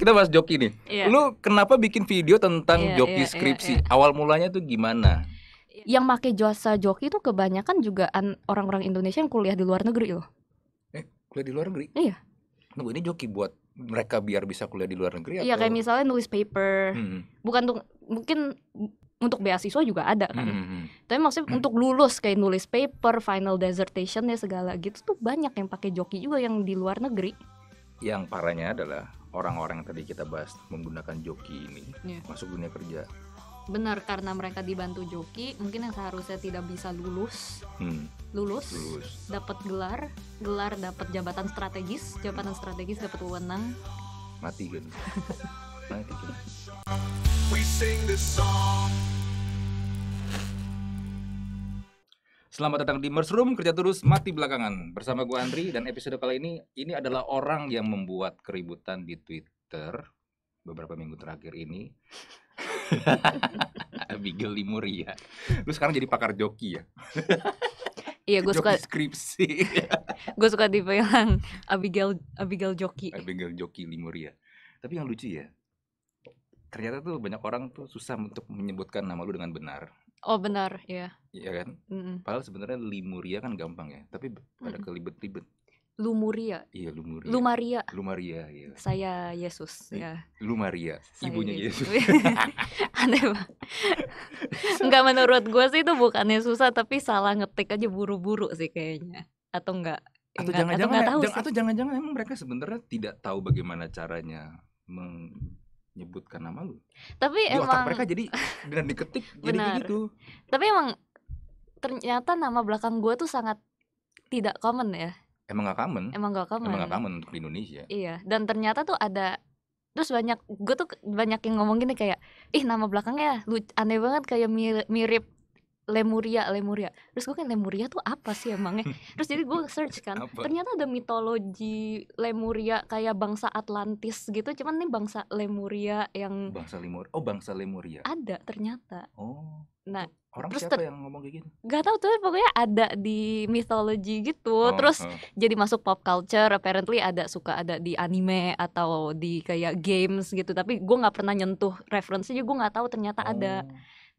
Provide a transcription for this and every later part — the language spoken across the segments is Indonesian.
kita bahas joki nih. Yeah. Lu kenapa bikin video tentang yeah, joki yeah, iya, skripsi? Yeah, yeah. Awal mulanya tuh gimana? Yang pakai jasa joki itu kebanyakan juga orang-orang Indonesia yang kuliah di luar negeri loh. Eh, kuliah di luar negeri? Iya. Nunggu ini joki buat mereka biar bisa kuliah di luar negeri Iya, atau... kayak misalnya nulis paper. Hmm. Bukan tuh mungkin untuk beasiswa juga ada kan. Hmm, hmm, hmm. Tapi maksudnya hmm. untuk lulus kayak nulis paper, final dissertation ya segala gitu tuh banyak yang pakai joki juga yang di luar negeri. Yang parahnya adalah orang-orang yang tadi kita bahas menggunakan joki ini yeah. masuk dunia kerja benar karena mereka dibantu joki mungkin yang seharusnya tidak bisa lulus hmm. lulus, lulus. dapat gelar gelar dapat jabatan strategis jabatan hmm. strategis dapat wewenang mati kan mati kan We sing this song Selamat datang di Room, Kerja Terus Mati Belakangan Bersama gue Andri dan episode kali ini Ini adalah orang yang membuat keributan di Twitter Beberapa minggu terakhir ini Abigail Limuria Lu sekarang jadi pakar joki ya Iya gue suka skripsi Gue suka dibilang Abigail, Abigail Joki Abigail Joki Limuria Tapi yang lucu ya Ternyata tuh banyak orang tuh susah untuk menyebutkan nama lu dengan benar Oh benar, iya. Iya kan? Mm -mm. Padahal sebenarnya Limuria kan gampang ya, tapi pada mm kelibet-libet. Lumuria. Iya, Lumuria. Lumaria. Lumaria, iya. Saya Yesus, iya, ya. Lumaria, Saya ibunya Yesus. Yesus. Aneh banget. enggak menurut gue sih itu bukannya susah, tapi salah ngetik aja buru-buru sih kayaknya. Atau enggak? Ya atau jangan-jangan ya, atau jangan-jangan emang mereka sebenarnya tidak tahu bagaimana caranya meng nyebutkan nama lu. Tapi di emang otak mereka jadi dengan diketik jadi gitu. Tapi emang ternyata nama belakang gue tuh sangat tidak common ya. Emang gak common. Emang gak common. Emang gak ya. common untuk di Indonesia. Iya, dan ternyata tuh ada terus banyak gue tuh banyak yang ngomong gini kayak ih nama belakangnya lu aneh banget kayak mirip Lemuria Lemuria terus gue kan Lemuria tuh apa sih emangnya terus jadi gue search kan apa? ternyata ada mitologi Lemuria kayak bangsa Atlantis gitu cuman nih bangsa Lemuria yang bangsa Lemur, oh bangsa Lemuria ada ternyata oh nah orang terus siapa yang ngomong kayak gitu Gak tau tuh pokoknya ada di mitologi gitu oh, terus oh. jadi masuk pop culture apparently ada suka ada di anime atau di kayak games gitu tapi gue nggak pernah nyentuh referensinya gue nggak tahu ternyata oh, ada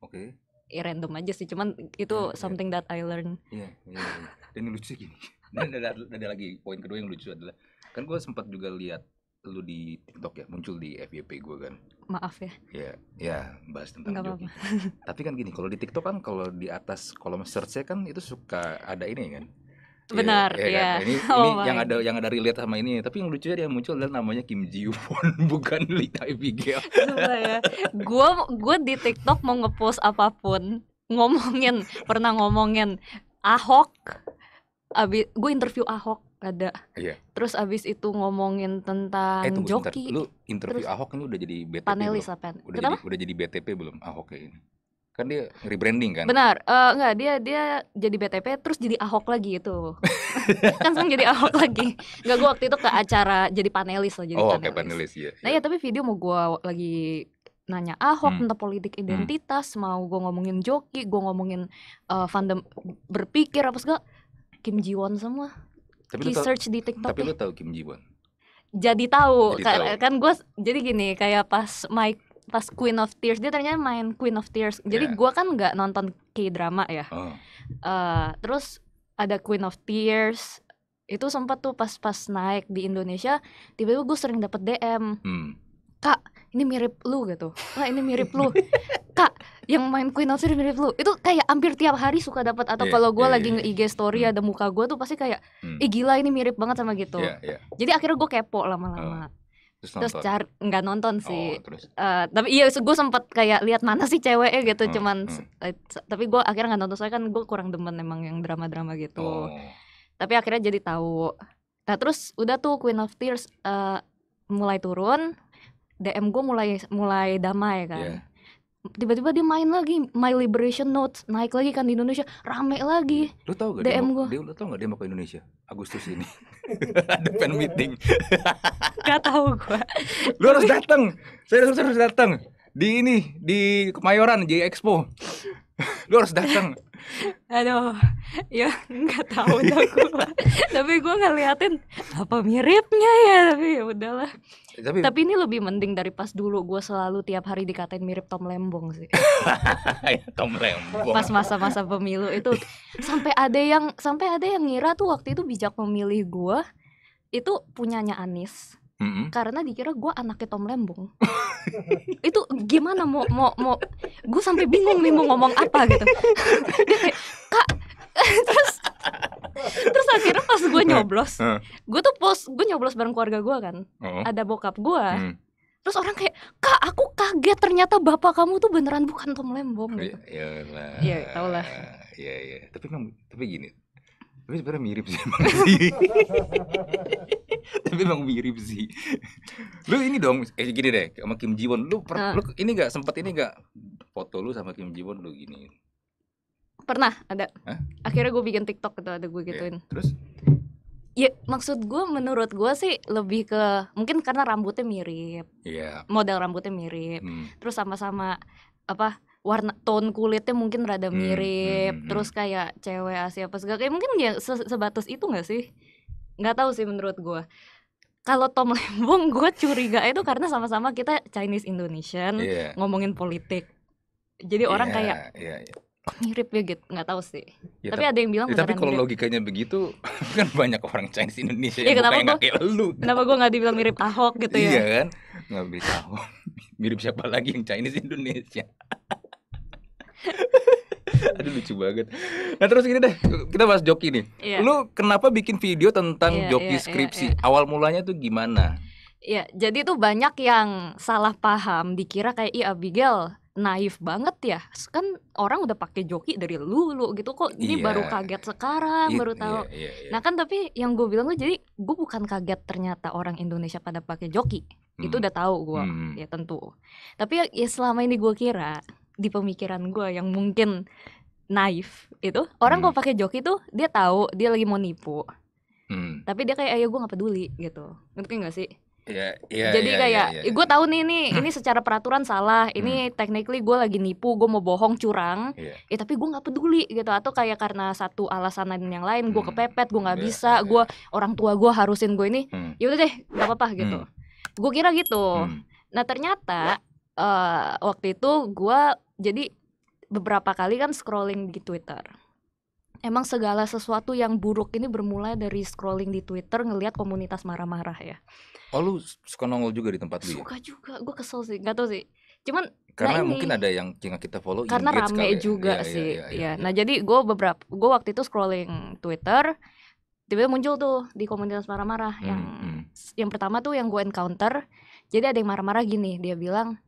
oke Ya random aja sih cuman itu yeah, iya. something yeah. that I learn yeah, yeah, yeah. dan lucu gini dan ada, ada, ada lagi poin kedua yang lucu adalah kan gue sempat juga lihat lu di TikTok ya muncul di FYP gue kan maaf ya ya ya bahas tentang Nggak tapi kan gini kalau di TikTok kan kalau di atas kolom search kan itu suka ada ini kan Iya, Benar, ya. ya. Kan? Ini, oh ini yang ada yang ada relate sama ini, tapi yang lucunya yang muncul adalah namanya Kim Ji Won, bukan Lee Abigail. ya. Gua gue di TikTok mau ngepost apapun, ngomongin, pernah ngomongin Ahok. abis gue interview Ahok ada. Iya. Terus abis itu ngomongin tentang eh, tunggu, joki. Lu interview Terus, Ahok ini lu udah jadi BTP panelis belum? Apa? Udah Kenapa? jadi, udah jadi BTP belum Ahok kayak ini? kan dia rebranding kan benar uh, enggak dia dia jadi BTP terus jadi Ahok lagi itu kan sekarang jadi Ahok lagi enggak gua waktu itu ke acara jadi panelis loh jadi oh, panelis, okay, panelis iya, nah ya tapi video mau gua lagi nanya Ahok hmm. tentang politik hmm. identitas hmm. mau gua ngomongin joki gua ngomongin uh, fandom berpikir apa segala Kim Ji Won semua tapi lu search di TikTok tapi ya. lu tahu Kim Won jadi tahu, jadi tahu. kan gue jadi gini kayak pas Mike pas Queen of Tears dia ternyata main Queen of Tears jadi yeah. gue kan nggak nonton k drama ya oh. uh, terus ada Queen of Tears itu sempat tuh pas-pas naik di Indonesia tiba-tiba gue sering dapet DM hmm. kak ini mirip lu gitu kak ini mirip lu kak yang main Queen of Tears mirip lu itu kayak hampir tiap hari suka dapet atau yeah, kalau gue yeah, lagi yeah. nge-IG story hmm. ada muka gue tuh pasti kayak hmm. ih gila ini mirip banget sama gitu yeah, yeah. jadi akhirnya gue kepo lama-lama oh Terus, cari nggak nonton sih. Oh, terus. Uh, tapi iya gue sempet kayak lihat mana sih ceweknya gitu, hmm, cuman hmm. Eh, tapi gue akhirnya nggak nonton soalnya kan gue kurang demen emang yang drama-drama gitu. Oh. Tapi akhirnya jadi tahu. Nah terus udah tuh Queen of Tears uh, mulai turun, DM gue mulai mulai damai kan. Yeah tiba-tiba dia main lagi My Liberation Notes naik lagi kan di Indonesia rame lagi iya. lu tau gak DM gue lu tau gak dia mau ke Indonesia Agustus ini ada fan meeting gak tau gue lu harus datang saya harus harus datang di ini di Kemayoran J Expo lu harus datang aduh ya nggak tahu gua tapi gue ngeliatin apa miripnya ya tapi ya udahlah tapi, tapi ini lebih mending dari pas dulu gue selalu tiap hari dikatain mirip Tom Lembong sih ya, Tom Lembong pas masa-masa pemilu itu sampai ada yang sampai ada yang ngira tuh waktu itu bijak memilih gue itu punyanya Anis mm-hmm. karena dikira gue anaknya Tom Lembong itu gimana mau mau mau gue sampai bingung nih mau ngomong apa gitu dia kayak kak terus terus akhirnya pas gue eh, nyoblos eh. gue tuh post gue nyoblos bareng keluarga gue kan oh. ada bokap gue hmm. terus orang kayak kak aku kaget ternyata bapak kamu tuh beneran bukan Tom Lembong iya, gitu ya ya tau lah ya ya tapi memang tapi gini tapi sebenarnya mirip sih emang sih tapi emang mirip sih lu ini dong eh gini deh sama Kim Jiwon lu, per, uh. lu ini gak sempet ini gak foto lu sama Kim Jiwon lu gini pernah ada Hah? akhirnya gue bikin tiktok gitu ada gue iya. gituin yeah. terus ya maksud gue menurut gue sih lebih ke mungkin karena rambutnya mirip yeah. model rambutnya mirip hmm. terus sama-sama apa warna tone kulitnya mungkin rada hmm, mirip hmm, hmm, hmm. terus kayak cewek Asia apa segala kayak mungkin ya se sebatas itu nggak sih nggak tahu sih menurut gue kalau Tom Lembong gue curiga itu karena sama-sama kita Chinese Indonesian yeah. ngomongin politik jadi yeah, orang iya, kayak yeah, yeah mirip ya gitu nggak tahu sih ya, tapi, tapi ada yang bilang ya, tapi kalau logikanya begitu kan banyak orang Chinese Indonesia ya, yang kenapa gua, kayak lu kenapa gue nggak dibilang mirip Ahok gitu ya iya kan nggak bisa Ahok mirip siapa lagi yang Chinese Indonesia Aduh lucu banget. Nah terus gini deh, kita bahas joki nih. Yeah. Lu kenapa bikin video tentang yeah, joki yeah, iya, skripsi? Yeah, yeah. Awal mulanya tuh gimana? Ya, jadi tuh banyak yang salah paham dikira kayak i Abigail naif banget ya kan orang udah pakai joki dari lulu gitu kok ini yeah. baru kaget sekarang It, iya, baru iya, tahu yeah, yeah, yeah. nah kan tapi yang gue bilang tuh jadi gue bukan kaget ternyata orang Indonesia pada pakai joki hmm. itu udah tahu gue hmm. ya tentu tapi ya ya selama ini gue kira di pemikiran gue yang mungkin naif itu orang hmm. kalau pakai joki tuh dia tahu dia lagi mau nipu hmm. tapi dia kayak ayo gue nggak peduli gitu ngerti nggak sih Yeah, yeah, Jadi yeah, kayak yeah, yeah. gue tahu nih ini ini secara peraturan salah, hmm. ini hmm. technically gue lagi nipu, gue mau bohong, curang. Yeah. ya eh, tapi gue nggak peduli gitu atau kayak karena satu alasan lain yang lain gue hmm. kepepet, gue nggak yeah, bisa, yeah. gue orang tua gue harusin gue ini. Hmm. Ya udah deh, gak apa-apa gitu. Hmm. Gue kira gitu. Hmm. Nah, ternyata uh, waktu itu gue jadi beberapa kali kan scrolling di Twitter emang segala sesuatu yang buruk ini bermula dari scrolling di Twitter ngelihat komunitas marah-marah ya. Oh lu suka nongol juga di tempat dia? Ya? Suka juga, gue kesel sih, gak tau sih. Cuman nah karena nah ini, mungkin ada yang kita follow karena rame ya? juga ya. sih, ya, ya, ya, ya. Nah jadi gue beberapa, gue waktu itu scrolling Twitter, tiba-tiba muncul tuh di komunitas marah-marah hmm, yang hmm. yang pertama tuh yang gue encounter, jadi ada yang marah-marah gini, dia bilang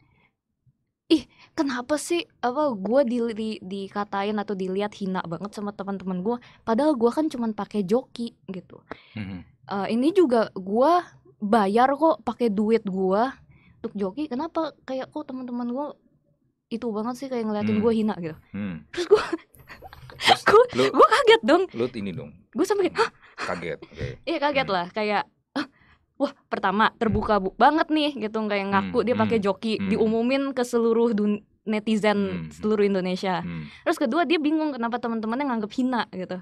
ih kenapa sih apa gue di, di, dikatain atau dilihat hina banget sama teman-teman gue padahal gue kan cuman pakai joki gitu mm-hmm. uh, ini juga gue bayar kok pakai duit gue untuk joki kenapa kayak kok teman-teman gue itu banget sih kayak ngeliatin mm. gue hina gitu mm. terus gue gue kaget dong lu ini dong gue sampai kaget iya okay. kaget hmm. lah kayak wah pertama hmm. terbuka bu banget nih gitu kayak ngaku hmm, dia pakai hmm, joki hmm. diumumin ke seluruh netizen hmm, hmm, seluruh Indonesia. Hmm. Terus kedua dia bingung kenapa teman-temannya nganggap hina gitu.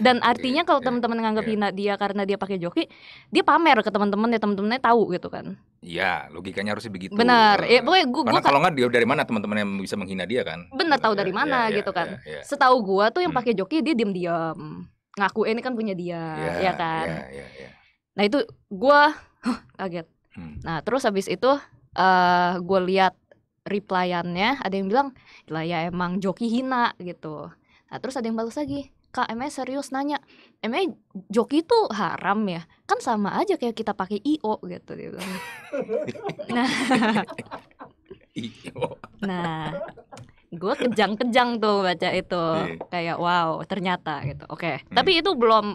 Dan iya, artinya kalau iya. teman-teman nganggap iya. hina dia karena dia pakai joki, dia pamer ke teman-temannya, teman-temannya tahu gitu kan. Iya, logikanya harusnya begitu. Benar. Ya, pokoknya gua, Karena kalau nggak dia dari mana teman-teman yang bisa menghina dia kan? Benar, tahu dari mana ya, gitu kan. Ya, ya. Setahu gua tuh yang pakai joki dia diam-diam. Ngaku ini kan punya dia, ya, ya kan? Ya, ya, ya nah itu gue huh, kaget hmm. nah terus habis itu uh, eh, gue lihat replyannya ada yang bilang lah ya emang joki hina gitu nah terus ada yang balas lagi kak emang serius nanya emang joki itu haram ya kan sama aja kayak kita pakai io gitu dia bilang nah io nah gue kejang-kejang tuh baca itu iya. kayak wow ternyata gitu oke okay. hmm. tapi itu belum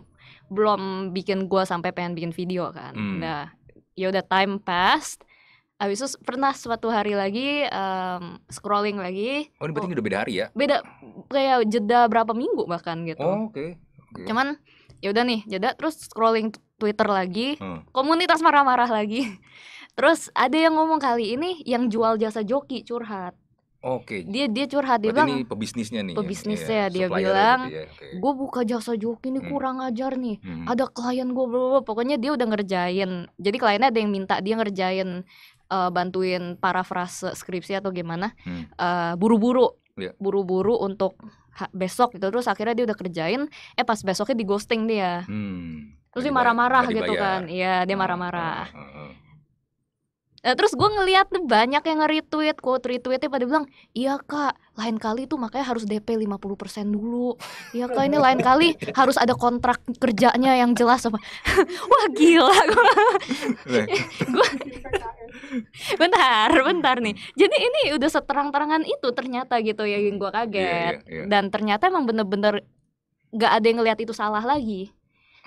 belum bikin gue sampai pengen bikin video kan hmm. nah ya udah time past, Abis itu pernah suatu hari lagi um, scrolling lagi. Oh, ini berarti oh, udah beda hari ya? Beda kayak jeda berapa minggu bahkan gitu. Oh, oke. Okay. Okay. Cuman ya udah nih, jeda terus scrolling Twitter lagi, hmm. komunitas marah-marah lagi. Terus ada yang ngomong kali ini yang jual jasa joki curhat. Oke. Okay. Dia dia curhat dia bilang. Ini pebisnisnya nih. Ya? Pebisnisnya iya, gitu ya, dia bilang, ya, okay. gue buka jasa joki ini hmm. kurang ajar nih. Hmm. Ada klien gue, pokoknya dia udah ngerjain. Jadi kliennya ada yang minta dia ngerjain uh, bantuin parafrase skripsi atau gimana. Hmm. Uh, buru-buru, yeah. buru-buru untuk besok gitu. Terus akhirnya dia udah kerjain. Eh pas besoknya di ghosting dia. Hmm. Terus dia marah-marah gitu kan. Iya dia ah, ah, marah-marah. Hmm nah terus gue ngeliat tuh banyak yang nge-retweet quote retweetnya pada bilang iya kak lain kali tuh makanya harus DP 50% dulu iya kak ini lain kali harus ada kontrak kerjanya yang jelas apa wah gila gue bentar bentar nih jadi ini udah seterang-terangan itu ternyata gitu ya yang gue iya, iya, kaget yeah, yeah, yeah. dan ternyata emang bener-bener gak ada yang ngeliat itu salah lagi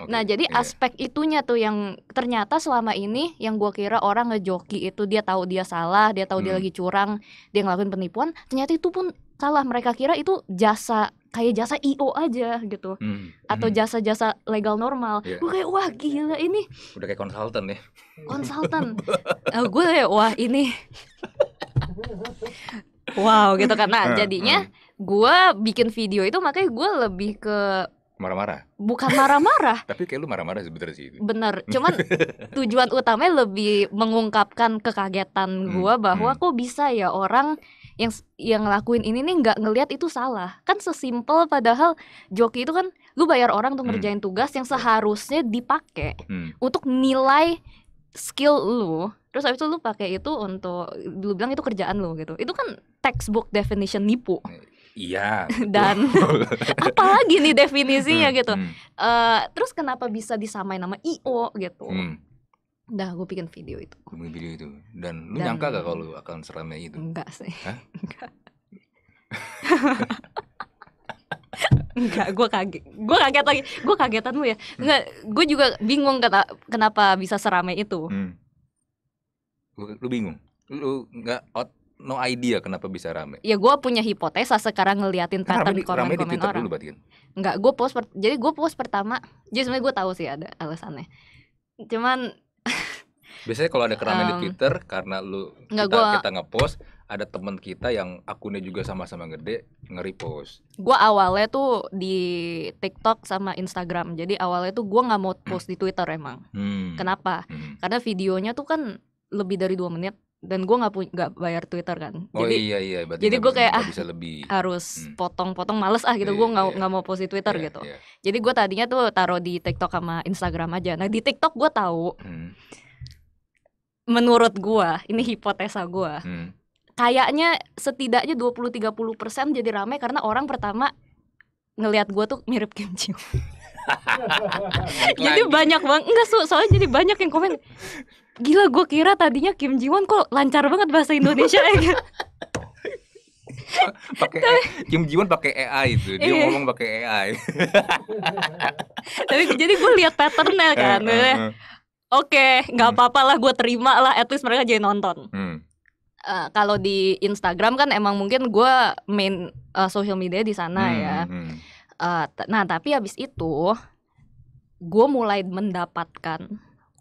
Nah, jadi yeah. aspek itunya tuh yang ternyata selama ini yang gue kira orang ngejoki itu dia tahu dia salah, dia tahu hmm. dia lagi curang, dia ngelakuin penipuan, ternyata itu pun salah. Mereka kira itu jasa kayak jasa IO aja gitu hmm. atau hmm. jasa-jasa legal normal yeah. gue kayak wah gila ini udah kayak konsultan ya konsultan uh, eh, gue kayak wah ini wow gitu karena hmm, jadinya hmm. gue bikin video itu makanya gue lebih ke marah-marah bukan marah-marah tapi kayak lu marah-marah sebenernya sih bener cuman tujuan utamanya lebih mengungkapkan kekagetan hmm, gua hmm. bahwa hmm. kok bisa ya orang yang yang ngelakuin ini nih nggak ngelihat itu salah kan sesimpel padahal joki itu kan lu bayar orang untuk hmm. ngerjain hmm. tugas yang seharusnya dipakai hmm. untuk nilai skill lu terus abis itu lu pakai itu untuk lu bilang itu kerjaan lu gitu itu kan textbook definition nipu eh, Iya. Dan apalagi nih definisinya hmm, gitu. Hmm. Uh, terus kenapa bisa disamain nama IO gitu? Hmm. Dah, gue bikin video itu. Bikin video itu. Dan lu nyangka gak kalau akan seramai itu? Enggak sih. Hah? Enggak. gue kaget. Gue kaget lagi. Gue kagetan lu ya. Hmm. Enggak, gue juga bingung kata kenapa bisa seramai itu. Hmm. Lu bingung? Lu enggak out no idea kenapa bisa rame. Ya gue punya hipotesa sekarang ngeliatin pattern komen-komen di orang. Dulu berarti kan? Enggak, gue post jadi gue post pertama. Jadi sebenarnya gue tahu sih ada alasannya. Cuman biasanya kalau ada keramaian um, di Twitter karena lu enggak, kita, gua, kita ngepost ada teman kita yang akunnya juga sama-sama gede nge-repost. Gua awalnya tuh di TikTok sama Instagram. Jadi awalnya tuh gua nggak mau hmm. post di Twitter emang. Hmm. Kenapa? Hmm. Karena videonya tuh kan lebih dari dua menit dan gue nggak nggak bayar Twitter kan. Oh jadi, iya iya. jadi gue kayak ah bisa lebih. harus hmm. potong-potong hmm. males ah gitu. Yeah, gue nggak yeah. mau post di Twitter yeah, gitu. Yeah. Jadi gue tadinya tuh taruh di TikTok sama Instagram aja. Nah di TikTok gue tahu. Hmm. Menurut gue ini hipotesa gue. Hmm. Kayaknya setidaknya 20-30 persen jadi ramai karena orang pertama ngelihat gue tuh mirip Kim Jong jadi banyak banget enggak so, soalnya jadi banyak yang komen gila gue kira tadinya Kim Ji Won kok lancar banget bahasa Indonesia ya kan? pakai e, Kim Ji Won pakai AI itu dia iya. ngomong pakai AI tapi jadi gue lihat patternnya eh, kan eh, eh. oke nggak hmm. apa-apa lah gue terima lah at least mereka jadi nonton hmm. uh, kalau di Instagram kan emang mungkin gue main uh, social media di sana hmm, ya hmm. Uh, nah tapi habis itu gue mulai mendapatkan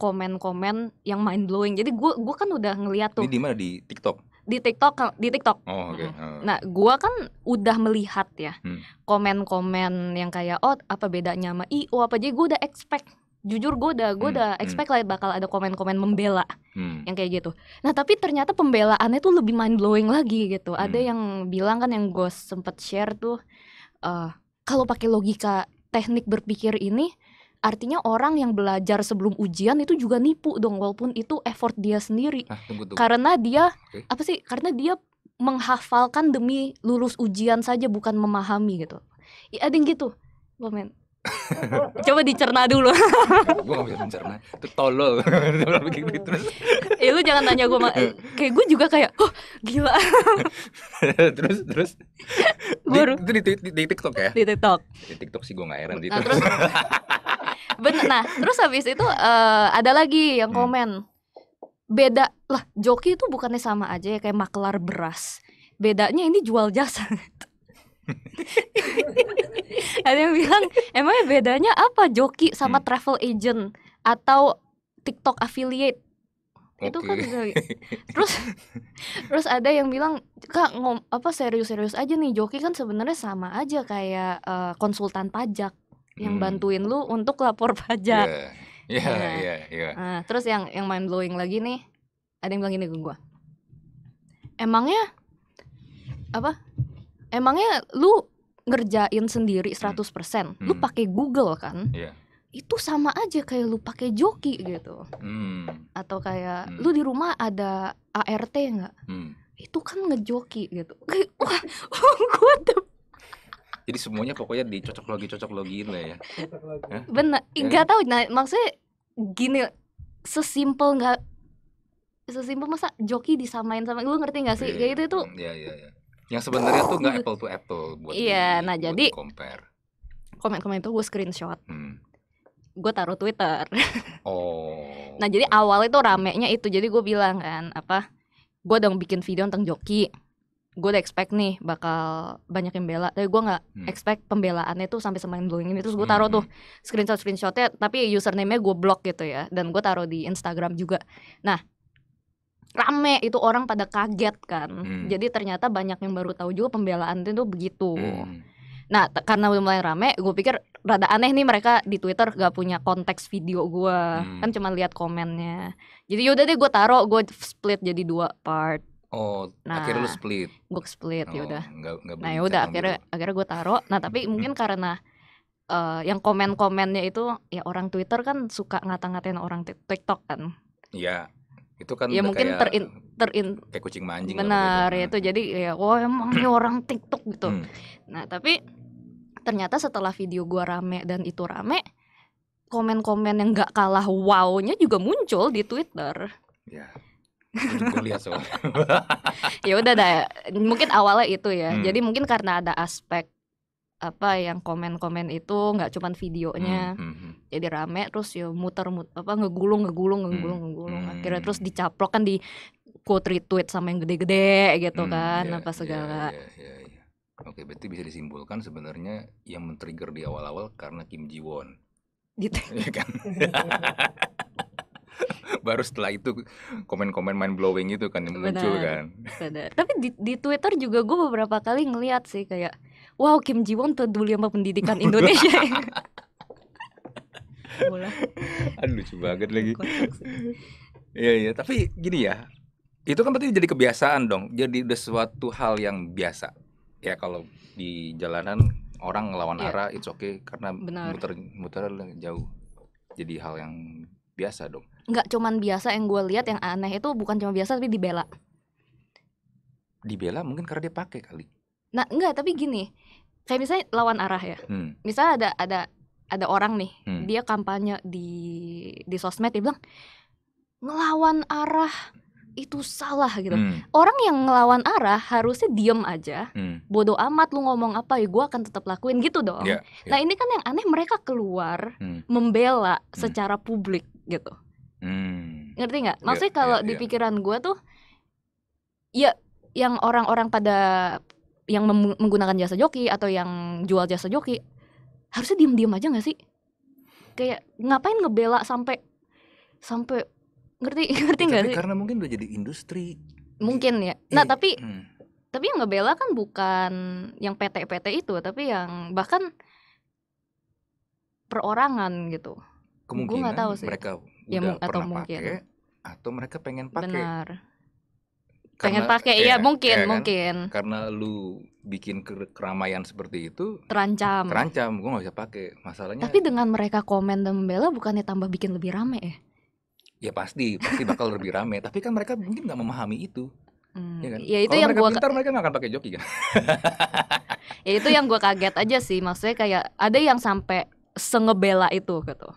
komen-komen yang mind blowing. Jadi gue gue kan udah ngeliat tuh. Ini di mana di TikTok? Di TikTok eh, di TikTok. Oh, Okay. Hmm. Ah. Nah, gue kan udah melihat ya hmm. komen-komen hmm. yang kayak oh apa bedanya sama IO apa aja gue udah expect jujur gue udah gue hmm, udah hmm. expect hmm. lah bakal ada komen-komen membela hmm. yang kayak gitu nah tapi ternyata pembelaannya tuh lebih mind blowing lagi gitu hmm. ada yang bilang kan yang gue sempet share tuh uh, kalau pakai logika teknik berpikir ini artinya orang yang belajar sebelum ujian itu juga nipu dong walaupun itu effort dia sendiri nah, tunggu, tunggu. karena dia okay. apa sih karena dia menghafalkan demi lulus ujian saja bukan memahami gitu ya ada yang gitu komen coba dicerna dulu gue gak bisa mencerna itu tolol gitu terus ya lu jangan nanya gue kayak gue juga kayak oh gila terus terus gue di, itu di, di, di, tiktok ya di tiktok di tiktok sih gue gak heran di nah, terus bener nah terus habis itu uh, ada lagi yang hmm. komen beda lah joki itu bukannya sama aja ya kayak maklar beras bedanya ini jual jasa ada yang bilang emangnya bedanya apa joki sama hmm. travel agent atau TikTok affiliate itu kan terus terus ada yang bilang kak ngom apa serius-serius aja nih joki kan sebenarnya sama aja kayak uh, konsultan pajak yang hmm. bantuin lu untuk lapor iya, pajak. Iya, yeah. iya, yeah, iya. Yeah. Nah, terus yang yang mind blowing lagi nih, ada yang bilang gini ke gue. Emangnya apa? Emangnya lu ngerjain sendiri 100%, hmm. lu hmm. pakai Google kan? Iya. Yeah. Itu sama aja kayak lu pakai joki gitu. Hmm. Atau kayak hmm. lu di rumah ada ART nggak? Hmm. Itu kan ngejoki gitu. Kayak, wah, gue jadi semuanya pokoknya dicocok logi cocok login lah ya benar ya kan? nggak ya. tahu nah maksudnya gini sesimpel nggak sesimpel masa joki disamain sama lu ngerti nggak sih iya, kayak gitu itu Ya ya ya. yang sebenarnya tuh nggak apple to apple buat iya nah buat jadi compare komen-komen itu gue screenshot hmm. gue taruh twitter oh nah jadi awal itu ramenya itu jadi gue bilang kan apa gue dong bikin video tentang joki gue udah expect nih bakal banyak yang bela tapi gue nggak hmm. expect pembelaannya tuh sampai semakin blowing ini terus gue taruh hmm, tuh hmm. screenshot screenshotnya tapi username-nya gue block gitu ya dan gue taruh di Instagram juga nah rame itu orang pada kaget kan hmm. jadi ternyata banyak yang baru tahu juga pembelaan itu begitu hmm. Nah, karena udah mulai rame, gue pikir rada aneh nih mereka di Twitter gak punya konteks video gue, kan hmm. kan cuma lihat komennya. Jadi yaudah deh gue taruh, gue split jadi dua part. Oh, nah, akhirnya lu nah, split. Gue split, ya oh, ya udah. Nah, ya udah akhirnya ambil. Gitu. akhirnya gue taro. Nah, tapi hmm. mungkin karena uh, yang komen-komennya itu ya orang Twitter kan suka ngata-ngatain orang TikTok kan. Iya. Itu kan ya mungkin kayak, terin, terin kayak kucing mancing. Gitu. Benar, ya itu hmm. jadi ya wah oh, emang ini orang TikTok gitu. Hmm. Nah, tapi ternyata setelah video gua rame dan itu rame, komen-komen yang nggak kalah wow-nya juga muncul di Twitter. Ya kuliah soalnya. ya udah dah, mungkin awalnya itu ya. Hmm. Jadi mungkin karena ada aspek apa yang komen-komen itu nggak cuma videonya hmm, hmm, hmm. jadi rame terus ya muter mut apa ngegulung ngegulung hmm, ngegulung hmm, ngegulung hmm. akhirnya terus dicaplok kan di quote retweet sama yang gede-gede gitu hmm, kan yeah, apa ya, segala yeah, yeah, yeah, yeah. oke berarti bisa disimpulkan sebenarnya yang men-trigger di awal-awal karena Kim Ji Won gitu ya kan baru setelah itu komen-komen mind blowing itu kan yang muncul kan benar. tapi di, di Twitter juga gue beberapa kali ngeliat sih kayak wow Kim Ji Won peduli sama pendidikan Indonesia Aduh lucu banget lagi Iya iya tapi gini ya itu kan berarti jadi kebiasaan dong jadi udah suatu hal yang biasa ya kalau di jalanan orang ngelawan yeah. arah it's okay karena Benar. muter muter jauh jadi hal yang biasa dong nggak cuman biasa yang gue lihat yang aneh itu bukan cuma biasa tapi dibela dibela mungkin karena dia pakai kali nah enggak tapi gini kayak misalnya lawan arah ya hmm. misalnya ada ada ada orang nih hmm. dia kampanye di di sosmed dia bilang ngelawan arah itu salah gitu. Hmm. Orang yang ngelawan arah harusnya diem aja, hmm. bodoh amat lu ngomong apa ya gue akan tetap lakuin gitu dong. Yeah, yeah. Nah ini kan yang aneh mereka keluar hmm. membela hmm. secara publik gitu. Hmm. Ngerti nggak? Iya, Maksudnya yeah, kalau yeah, iya. di pikiran yeah. gue tuh ya yang orang-orang pada yang menggunakan jasa joki atau yang jual jasa joki harusnya diem-diem aja nggak sih? Kayak ngapain ngebela sampai sampai ngerti ngerti ya, nggak sih? Karena mungkin udah jadi industri. Mungkin ya. Iya, nah, tapi hmm tapi yang ngebela kan bukan yang PT-PT itu tapi yang bahkan perorangan gitu kemungkinan gua tahu sih. mereka ya, udah atau pernah mungkin. pakai atau mereka pengen pakai. Benar. pengen pakai ya, ya mungkin ya kan? mungkin. Karena lu bikin keramaian seperti itu terancam. Terancam, gua gak bisa pakai. Masalahnya Tapi dengan mereka komen dan membela bukannya tambah bikin lebih rame ya? Ya pasti, pasti bakal lebih rame, tapi kan mereka mungkin nggak memahami itu. Hmm, ya, kan? ya itu Kalo yang gua mereka gak akan pakai joki kan. ya itu yang gue kaget aja sih, maksudnya kayak ada yang sampai sengebela itu gitu.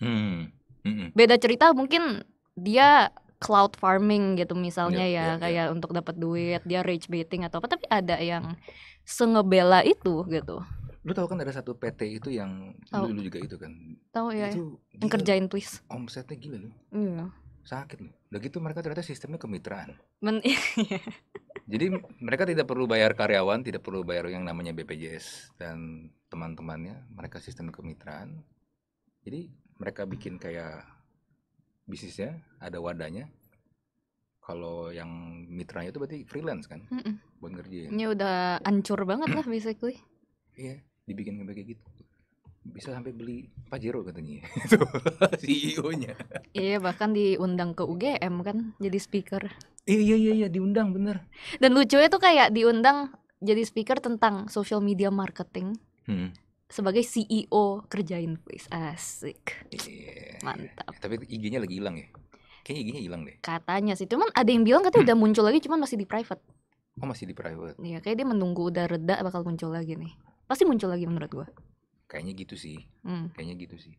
Hmm mm Beda cerita mungkin dia cloud farming gitu misalnya yeah, ya yeah, kayak yeah. untuk dapat duit dia rage baiting atau apa tapi ada yang sengebela itu gitu lu tahu kan ada satu PT itu yang tahu. juga itu kan tahu ya yang kerjain twist omsetnya gila lu iya sakit loh udah gitu mereka ternyata sistemnya kemitraan Men iya. jadi mereka tidak perlu bayar karyawan tidak perlu bayar yang namanya BPJS dan teman-temannya mereka sistem kemitraan jadi mereka bikin kayak bisnisnya ada wadahnya kalau yang mitranya itu berarti freelance kan mm -mm. buat ngerjain ini udah ancur banget lah basically iya dibikin kayak gitu bisa sampai beli Pajero katanya CEO nya iya bahkan diundang ke UGM kan jadi speaker iya, iya iya iya diundang bener dan lucunya tuh kayak diundang jadi speaker tentang social media marketing hmm sebagai CEO kerjain please asik yeah. mantap ya, tapi IG-nya lagi hilang ya kayaknya IG-nya hilang deh katanya sih cuman ada yang bilang katanya hmm. udah muncul lagi cuman masih di private oh masih di private iya kayak dia menunggu udah reda bakal muncul lagi nih pasti muncul lagi menurut gua kayaknya gitu sih hmm. kayaknya gitu sih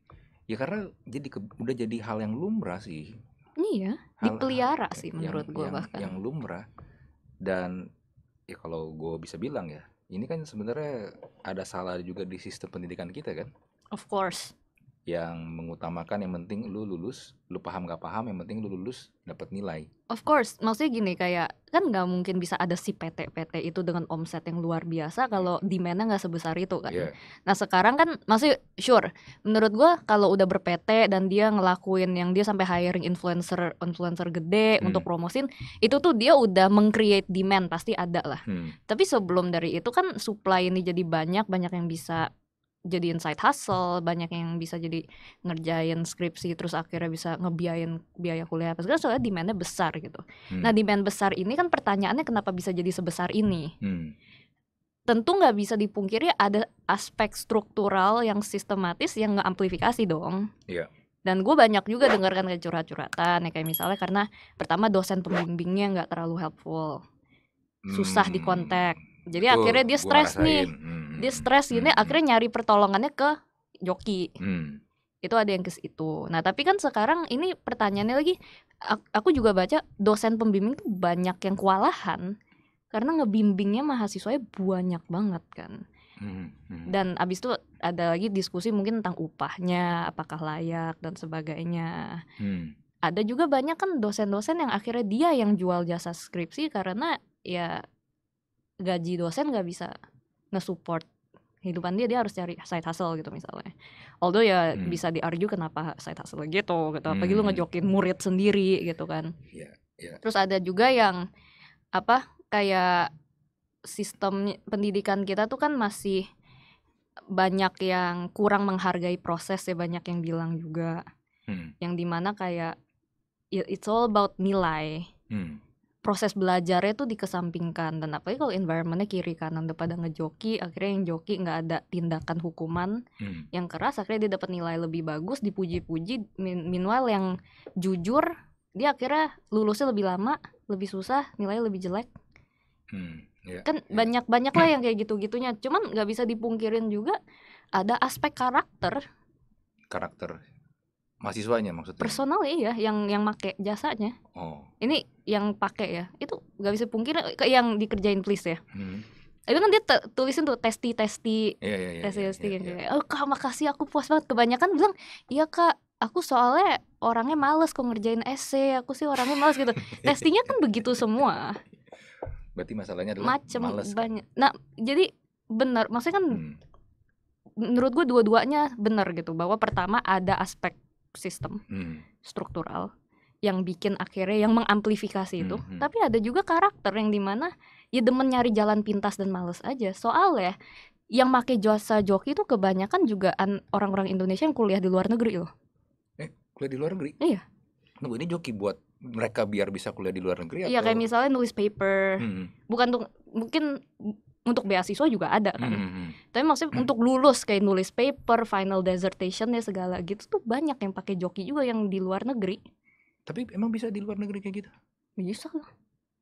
ya karena jadi ke, udah jadi hal yang lumrah sih iya hal, dipelihara hal, sih menurut yang, gua yang, bahkan yang lumrah dan ya kalau gua bisa bilang ya ini kan sebenarnya ada salah juga di sistem pendidikan kita kan of course yang mengutamakan yang penting lu lulus lu paham gak paham yang penting lu lulus dapat nilai of course maksudnya gini kayak kan nggak mungkin bisa ada si PT-PT itu dengan omset yang luar biasa kalau hmm. demandnya nggak sebesar itu kan yeah. nah sekarang kan masih sure menurut gua kalau udah berpt dan dia ngelakuin yang dia sampai hiring influencer influencer gede hmm. untuk promosin itu tuh dia udah mengcreate demand pasti ada lah hmm. tapi sebelum dari itu kan supply ini jadi banyak banyak yang bisa jadi inside hustle banyak yang bisa jadi ngerjain skripsi terus akhirnya bisa ngebiayain biaya kuliah apa segala soalnya demandnya besar gitu hmm. nah demand besar ini kan pertanyaannya kenapa bisa jadi sebesar ini hmm. tentu nggak bisa dipungkiri ada aspek struktural yang sistematis yang ngeamplifikasi dong yeah. dan gue banyak juga dengarkan kayak curhat-curhatan ya kayak misalnya karena pertama dosen pembimbingnya nggak terlalu helpful susah hmm. dikontak jadi Tuh, akhirnya dia stres nih hmm dia stres gini hmm. akhirnya nyari pertolongannya ke joki hmm. itu ada yang ke situ nah tapi kan sekarang ini pertanyaannya lagi aku juga baca dosen pembimbing tuh banyak yang kewalahan karena ngebimbingnya mahasiswanya banyak banget kan hmm, hmm. dan abis itu ada lagi diskusi mungkin tentang upahnya apakah layak dan sebagainya hmm. ada juga banyak kan dosen-dosen yang akhirnya dia yang jual jasa skripsi karena ya gaji dosen nggak bisa nge-support kehidupan dia dia harus cari side hustle gitu misalnya. Although ya hmm. bisa argue kenapa side hustle gitu gitu apalagi hmm. lu ngejokin murid sendiri gitu kan. Yeah, yeah. Terus ada juga yang apa kayak sistem pendidikan kita tuh kan masih banyak yang kurang menghargai proses ya banyak yang bilang juga. Hmm. Yang dimana kayak ya, it's all about nilai. Hmm proses belajarnya tuh dikesampingkan dan apalagi kalau environmentnya kiri kanan udah pada ngejoki akhirnya yang joki nggak ada tindakan hukuman hmm. yang keras akhirnya dia dapat nilai lebih bagus dipuji-puji minimal yang jujur dia akhirnya lulusnya lebih lama lebih susah nilai lebih jelek hmm. yeah. kan yeah. banyak banyak lah yang kayak gitu gitunya cuman nggak bisa dipungkirin juga ada aspek karakter karakter mahasiswanya maksudnya personal iya yang yang make jasanya oh. ini yang pakai ya itu nggak bisa pungkir ke yang dikerjain please ya hmm. itu kan dia tulisin tuh testi testi testi testi oh kak makasih aku puas banget kebanyakan bilang iya kak aku soalnya orangnya males kok ngerjain esai aku sih orangnya males gitu testinya kan begitu semua berarti masalahnya adalah macem males, banyak kan? nah jadi benar maksudnya kan hmm. menurut gue dua-duanya benar gitu bahwa pertama ada aspek sistem hmm. struktural yang bikin akhirnya yang mengamplifikasi itu hmm. hmm. tapi ada juga karakter yang dimana ya demen nyari jalan pintas dan males aja soalnya yang pakai jasa joki itu kebanyakan juga orang-orang Indonesia yang kuliah di luar negeri loh eh kuliah di luar negeri iya Nunggu, ini joki buat mereka biar bisa kuliah di luar negeri Iya atau... kayak misalnya nulis paper hmm. bukan tuh mungkin untuk beasiswa juga ada kan hmm, hmm, hmm. tapi maksudnya hmm. untuk lulus kayak nulis paper final dissertation ya segala gitu tuh banyak yang pakai joki juga yang di luar negeri tapi emang bisa di luar negeri kayak gitu bisa lah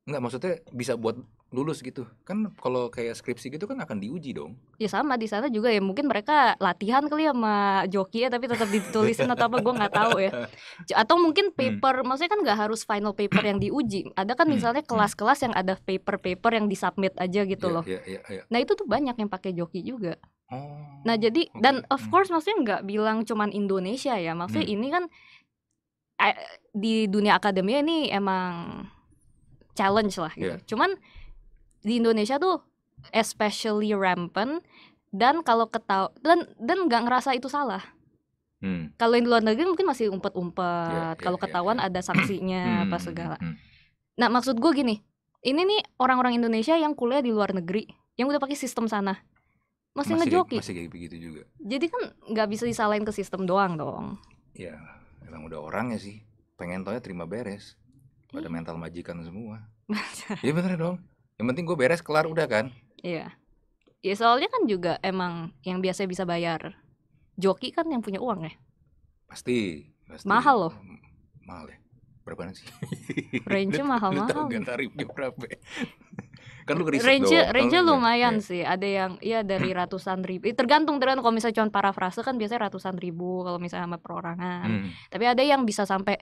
Enggak, maksudnya bisa buat lulus gitu. Kan kalau kayak skripsi gitu kan akan diuji dong. Ya sama di sana juga ya mungkin mereka latihan kali ya sama joki ya tapi tetap ditulisin atau apa gue nggak tahu ya. Atau mungkin hmm. paper, hmm. maksudnya kan nggak harus final paper yang diuji. Ada kan hmm. misalnya hmm. kelas-kelas yang ada paper-paper yang disubmit aja gitu yeah, loh. Yeah, yeah, yeah. Nah, itu tuh banyak yang pakai joki juga. Oh. Nah, jadi okay. dan of course maksudnya nggak bilang cuman Indonesia ya. Maksudnya hmm. ini kan eh, di dunia akademia ini emang challenge lah gitu. Yeah. Cuman di Indonesia tuh especially rampant dan kalau ketau dan dan nggak ngerasa itu salah. Hmm. Kalau di luar negeri mungkin masih umpet-umpet. Yeah, yeah, kalau iya, iya. ketahuan yeah, ada sanksinya hmm, apa hmm, segala. Hmm. Nah maksud gue gini, ini nih orang-orang Indonesia yang kuliah di luar negeri, yang udah pakai sistem sana, masih, ngejoki. Masih kayak begitu juga. Jadi kan nggak bisa disalahin ke sistem doang dong. Ya, emang udah orangnya sih. Pengen ya terima beres pada iya. mental majikan semua iya bener dong yang penting gue beres kelar udah kan iya ya soalnya kan juga emang yang biasa bisa bayar joki kan yang punya uang ya pasti, pasti. mahal loh mahal ya berapa sih range mahal mahal tahu gak tarifnya berapa kan lu ngeriset range range lumayan ya. sih ada yang ya dari hmm. ratusan ribu tergantung tergantung kalau misalnya cuma parafrase kan biasanya ratusan ribu kalau misalnya sama perorangan hmm. tapi ada yang bisa sampai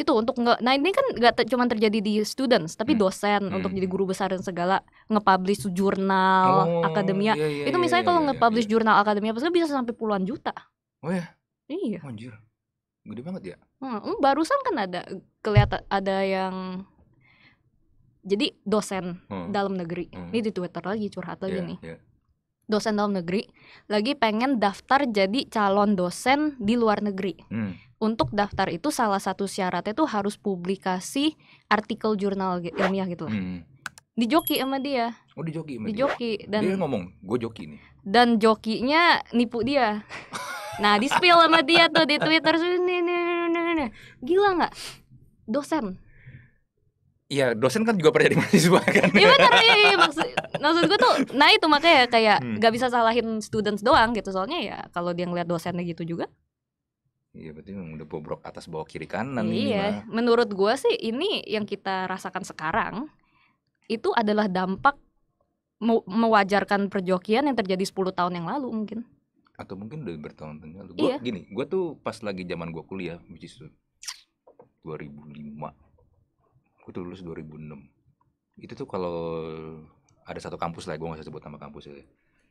itu untuk nge nah ini kan nggak cuma terjadi di students tapi hmm. dosen hmm. untuk jadi guru besar dan segala ngepublish jurnal oh, akademia iya, iya, itu iya, misalnya iya, iya, kalau iya, nge-publish iya. jurnal akademia pasti bisa sampai puluhan juta oh ya iya, iya. Oh, anjir gede banget ya hmm, hmm barusan kan ada kelihatan ada yang jadi dosen hmm. dalam negeri hmm. ini di twitter lagi curhat lagi yeah, nih yeah. dosen dalam negeri lagi pengen daftar jadi calon dosen di luar negeri hmm untuk daftar itu salah satu syaratnya tuh harus publikasi artikel jurnal ilmiah gitu loh. Hmm. Di joki sama dia. Oh di joki sama di dia. joki dan dia ngomong gue joki nih. Dan jokinya nipu dia. nah di spill sama dia tuh di Twitter nih nih nih nih gila nggak dosen Iya, dosen kan juga pernah jadi mahasiswa kan. Iya benar, iya, iya. maksud maksud gue tuh, nah itu makanya kayak hmm. gak bisa salahin students doang gitu soalnya ya kalau dia ngeliat dosennya gitu juga. Iya berarti memang udah bobrok atas bawah kiri kanan Iya, menurut gua sih ini yang kita rasakan sekarang itu adalah dampak mewajarkan perjokian yang terjadi 10 tahun yang lalu mungkin. Atau mungkin udah bertahun-tahun lalu. Gua, iya. Gini, gua tuh pas lagi zaman gua kuliah, which is 2005. Gua tuh lulus 2006. Itu tuh kalau ada satu kampus lah, gua gak usah sebut nama kampus ya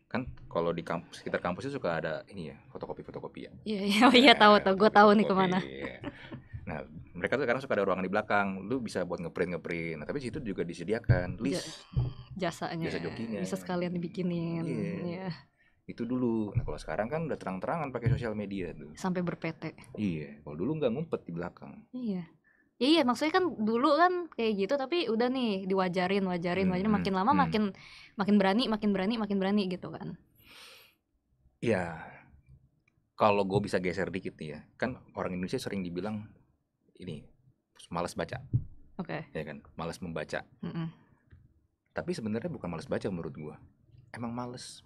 kan kalau di kampus sekitar kampusnya suka ada ini ya fotokopi fotokopi ya iya iya oh iya tahu tahu gue tahu nih kemana iya. nah mereka tuh sekarang suka ada ruangan di belakang lu bisa buat ngeprint ngeprint nah tapi situ juga disediakan list jasanya jasa ya. jokinya bisa sekalian dibikinin iya yeah. yeah. itu dulu nah kalau sekarang kan udah terang-terangan pakai sosial media tuh sampai berpete iya kalau dulu nggak ngumpet di belakang iya Iya, iya maksudnya kan dulu kan kayak gitu tapi udah nih diwajarin wajarin hmm, wajarin makin hmm, lama hmm. makin makin berani makin berani makin berani gitu kan Iya kalau gue bisa geser dikit nih ya kan orang Indonesia sering dibilang ini malas baca oke okay. ya kan malas membaca mm -mm. tapi sebenarnya bukan malas baca menurut gue emang malas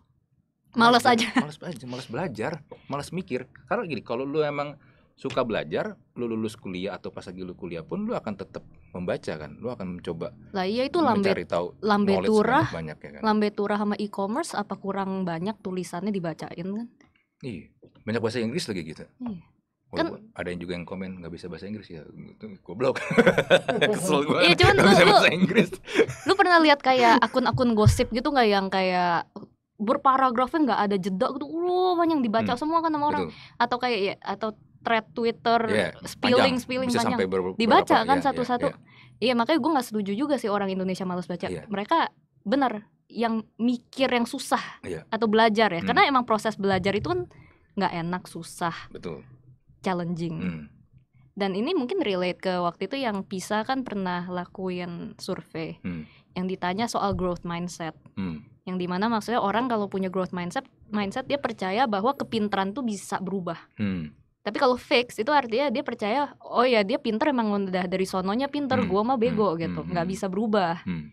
Males aja malas aja malas belajar malas mikir karena gini kalau lu emang suka belajar, lu lulus kuliah atau pas lagi lu kuliah pun lu akan tetap membaca kan, lu akan mencoba. Lah iya itu lambe tahu lambe turah banyak ya kan. Lambe turah sama e-commerce apa kurang banyak tulisannya dibacain kan? Iya, banyak bahasa Inggris lagi gitu. Iya. kan ada yang juga yang komen nggak bisa bahasa Inggris ya itu goblok kesel gue iya cuman lu, bisa bahasa Inggris lu pernah lihat kayak akun-akun gosip gitu nggak yang kayak berparagrafnya nggak ada jeda gitu lu banyak dibaca hmm. semua kan sama orang Betul. atau kayak ya, atau thread Twitter yeah, spilling spilling Bisa panjang dibaca kan iya, satu-satu. Iya, yeah. yeah, makanya gue nggak setuju juga sih orang Indonesia malas baca. Yeah. Mereka benar yang mikir yang susah yeah. atau belajar ya. Hmm. Karena emang proses belajar itu kan nggak enak, susah. Betul. Challenging. Hmm. Dan ini mungkin relate ke waktu itu yang Pisa kan pernah lakuin survei hmm. yang ditanya soal growth mindset. Hmm. Yang dimana maksudnya orang kalau punya growth mindset, mindset dia percaya bahwa kepintaran tuh bisa berubah. Hmm tapi kalau fix itu artinya dia percaya oh ya dia pinter emang udah dari sononya pinter hmm. gua mah hmm, bego gitu. hmm. gitu nggak hmm. bisa berubah hmm.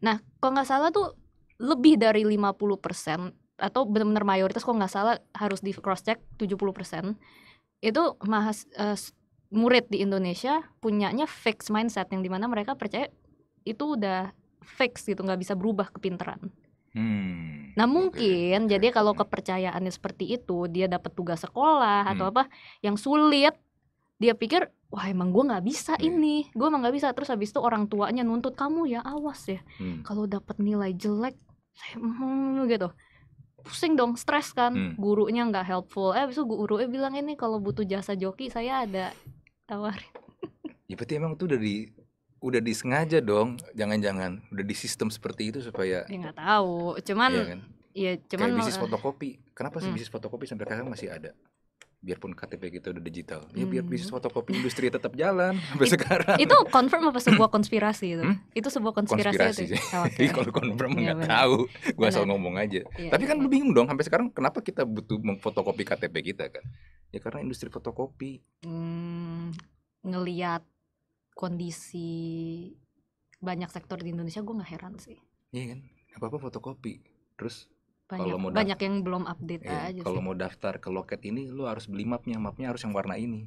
nah kalau nggak salah tuh lebih dari 50% atau benar-benar mayoritas kalau nggak salah harus di cross check 70% itu mahas uh, murid di Indonesia punyanya fix mindset yang dimana mereka percaya itu udah fix gitu nggak bisa berubah kepinteran. Hmm. Nah mungkin okay. jadi kalau kepercayaannya seperti itu dia dapat tugas sekolah hmm. atau apa yang sulit dia pikir wah emang gue nggak bisa hmm. ini gue emang nggak bisa terus habis itu orang tuanya nuntut kamu ya awas ya hmm. kalau dapat nilai jelek hmm, gitu pusing dong stres kan hmm. gurunya nggak helpful eh besok eh bilang ini kalau butuh jasa joki saya ada tawarin ya berarti emang itu dari udah disengaja dong jangan-jangan udah di sistem seperti itu supaya ya tahu cuman iya kan? ya cuman kayak bisnis fotokopi kenapa sih hmm. bisnis fotokopi sampai sekarang masih ada biarpun KTP kita udah digital ya biar hmm. bisnis fotokopi industri tetap jalan sampai It, sekarang itu confirm apa sebuah konspirasi itu hmm? itu sebuah konspirasi, konspirasi itu jadi Oh, okay. kalau confirm iya, nggak ya, tahu gue asal ngomong aja ya, tapi iya, kan ya. lu bingung dong sampai sekarang kenapa kita butuh memfotokopi KTP kita kan ya karena industri fotokopi hmm, ngeliat kondisi banyak sektor di Indonesia gue nggak heran sih iya kan apa-apa fotokopi terus banyak, mau banyak yang belum update eh, aja kalau mau daftar ke loket ini lu harus beli mapnya mapnya harus yang warna ini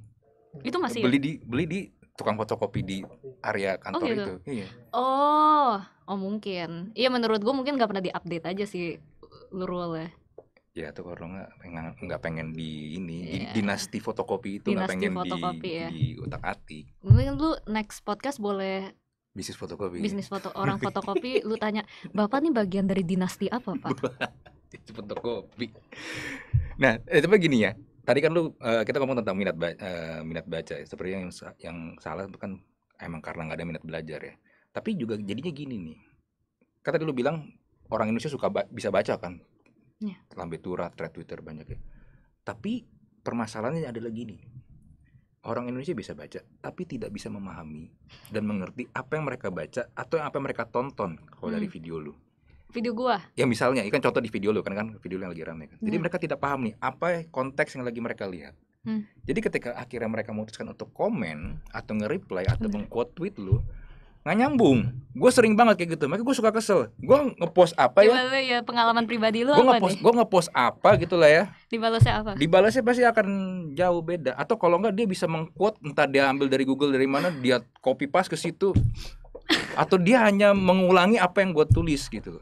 itu masih beli ya? di beli di tukang fotokopi di area kantor oh, gitu. itu iya. oh oh mungkin iya menurut gue mungkin nggak pernah diupdate aja sih rule ya ya tuh kalau nggak pengen nggak pengen di ini yeah. dinasti fotokopi itu nggak pengen fotokopi, di ya. di utak atik mungkin lu next podcast boleh bisnis fotokopi bisnis foto orang fotokopi lu tanya bapak nih bagian dari dinasti apa pak itu fotokopi nah eh, tapi gini ya tadi kan lu uh, kita ngomong tentang minat ba uh, minat baca ya. sepertinya yang yang salah kan emang karena nggak ada minat belajar ya tapi juga jadinya gini nih kata dulu bilang orang Indonesia suka ba bisa baca kan yeah. lambe tura thread twitter banyak ya tapi permasalahannya adalah gini orang Indonesia bisa baca tapi tidak bisa memahami dan mengerti apa yang mereka baca atau apa yang mereka tonton kalau hmm. dari video lu video gua ya misalnya ikan contoh di video lu kan kan video lu yang lagi rame kan jadi yeah. Hmm. mereka tidak paham nih apa konteks yang lagi mereka lihat hmm. jadi ketika akhirnya mereka memutuskan untuk komen atau nge-reply atau meng-quote tweet lu nggak nyambung gue sering banget kayak gitu makanya gue suka kesel gue ngepost apa ya ya, ya pengalaman pribadi lu gue ngepost gue ngepost apa gitu lah ya dibalasnya apa dibalasnya pasti akan jauh beda atau kalau nggak dia bisa mengquote entah dia ambil dari Google dari mana dia copy paste ke situ atau dia hanya mengulangi apa yang gue tulis gitu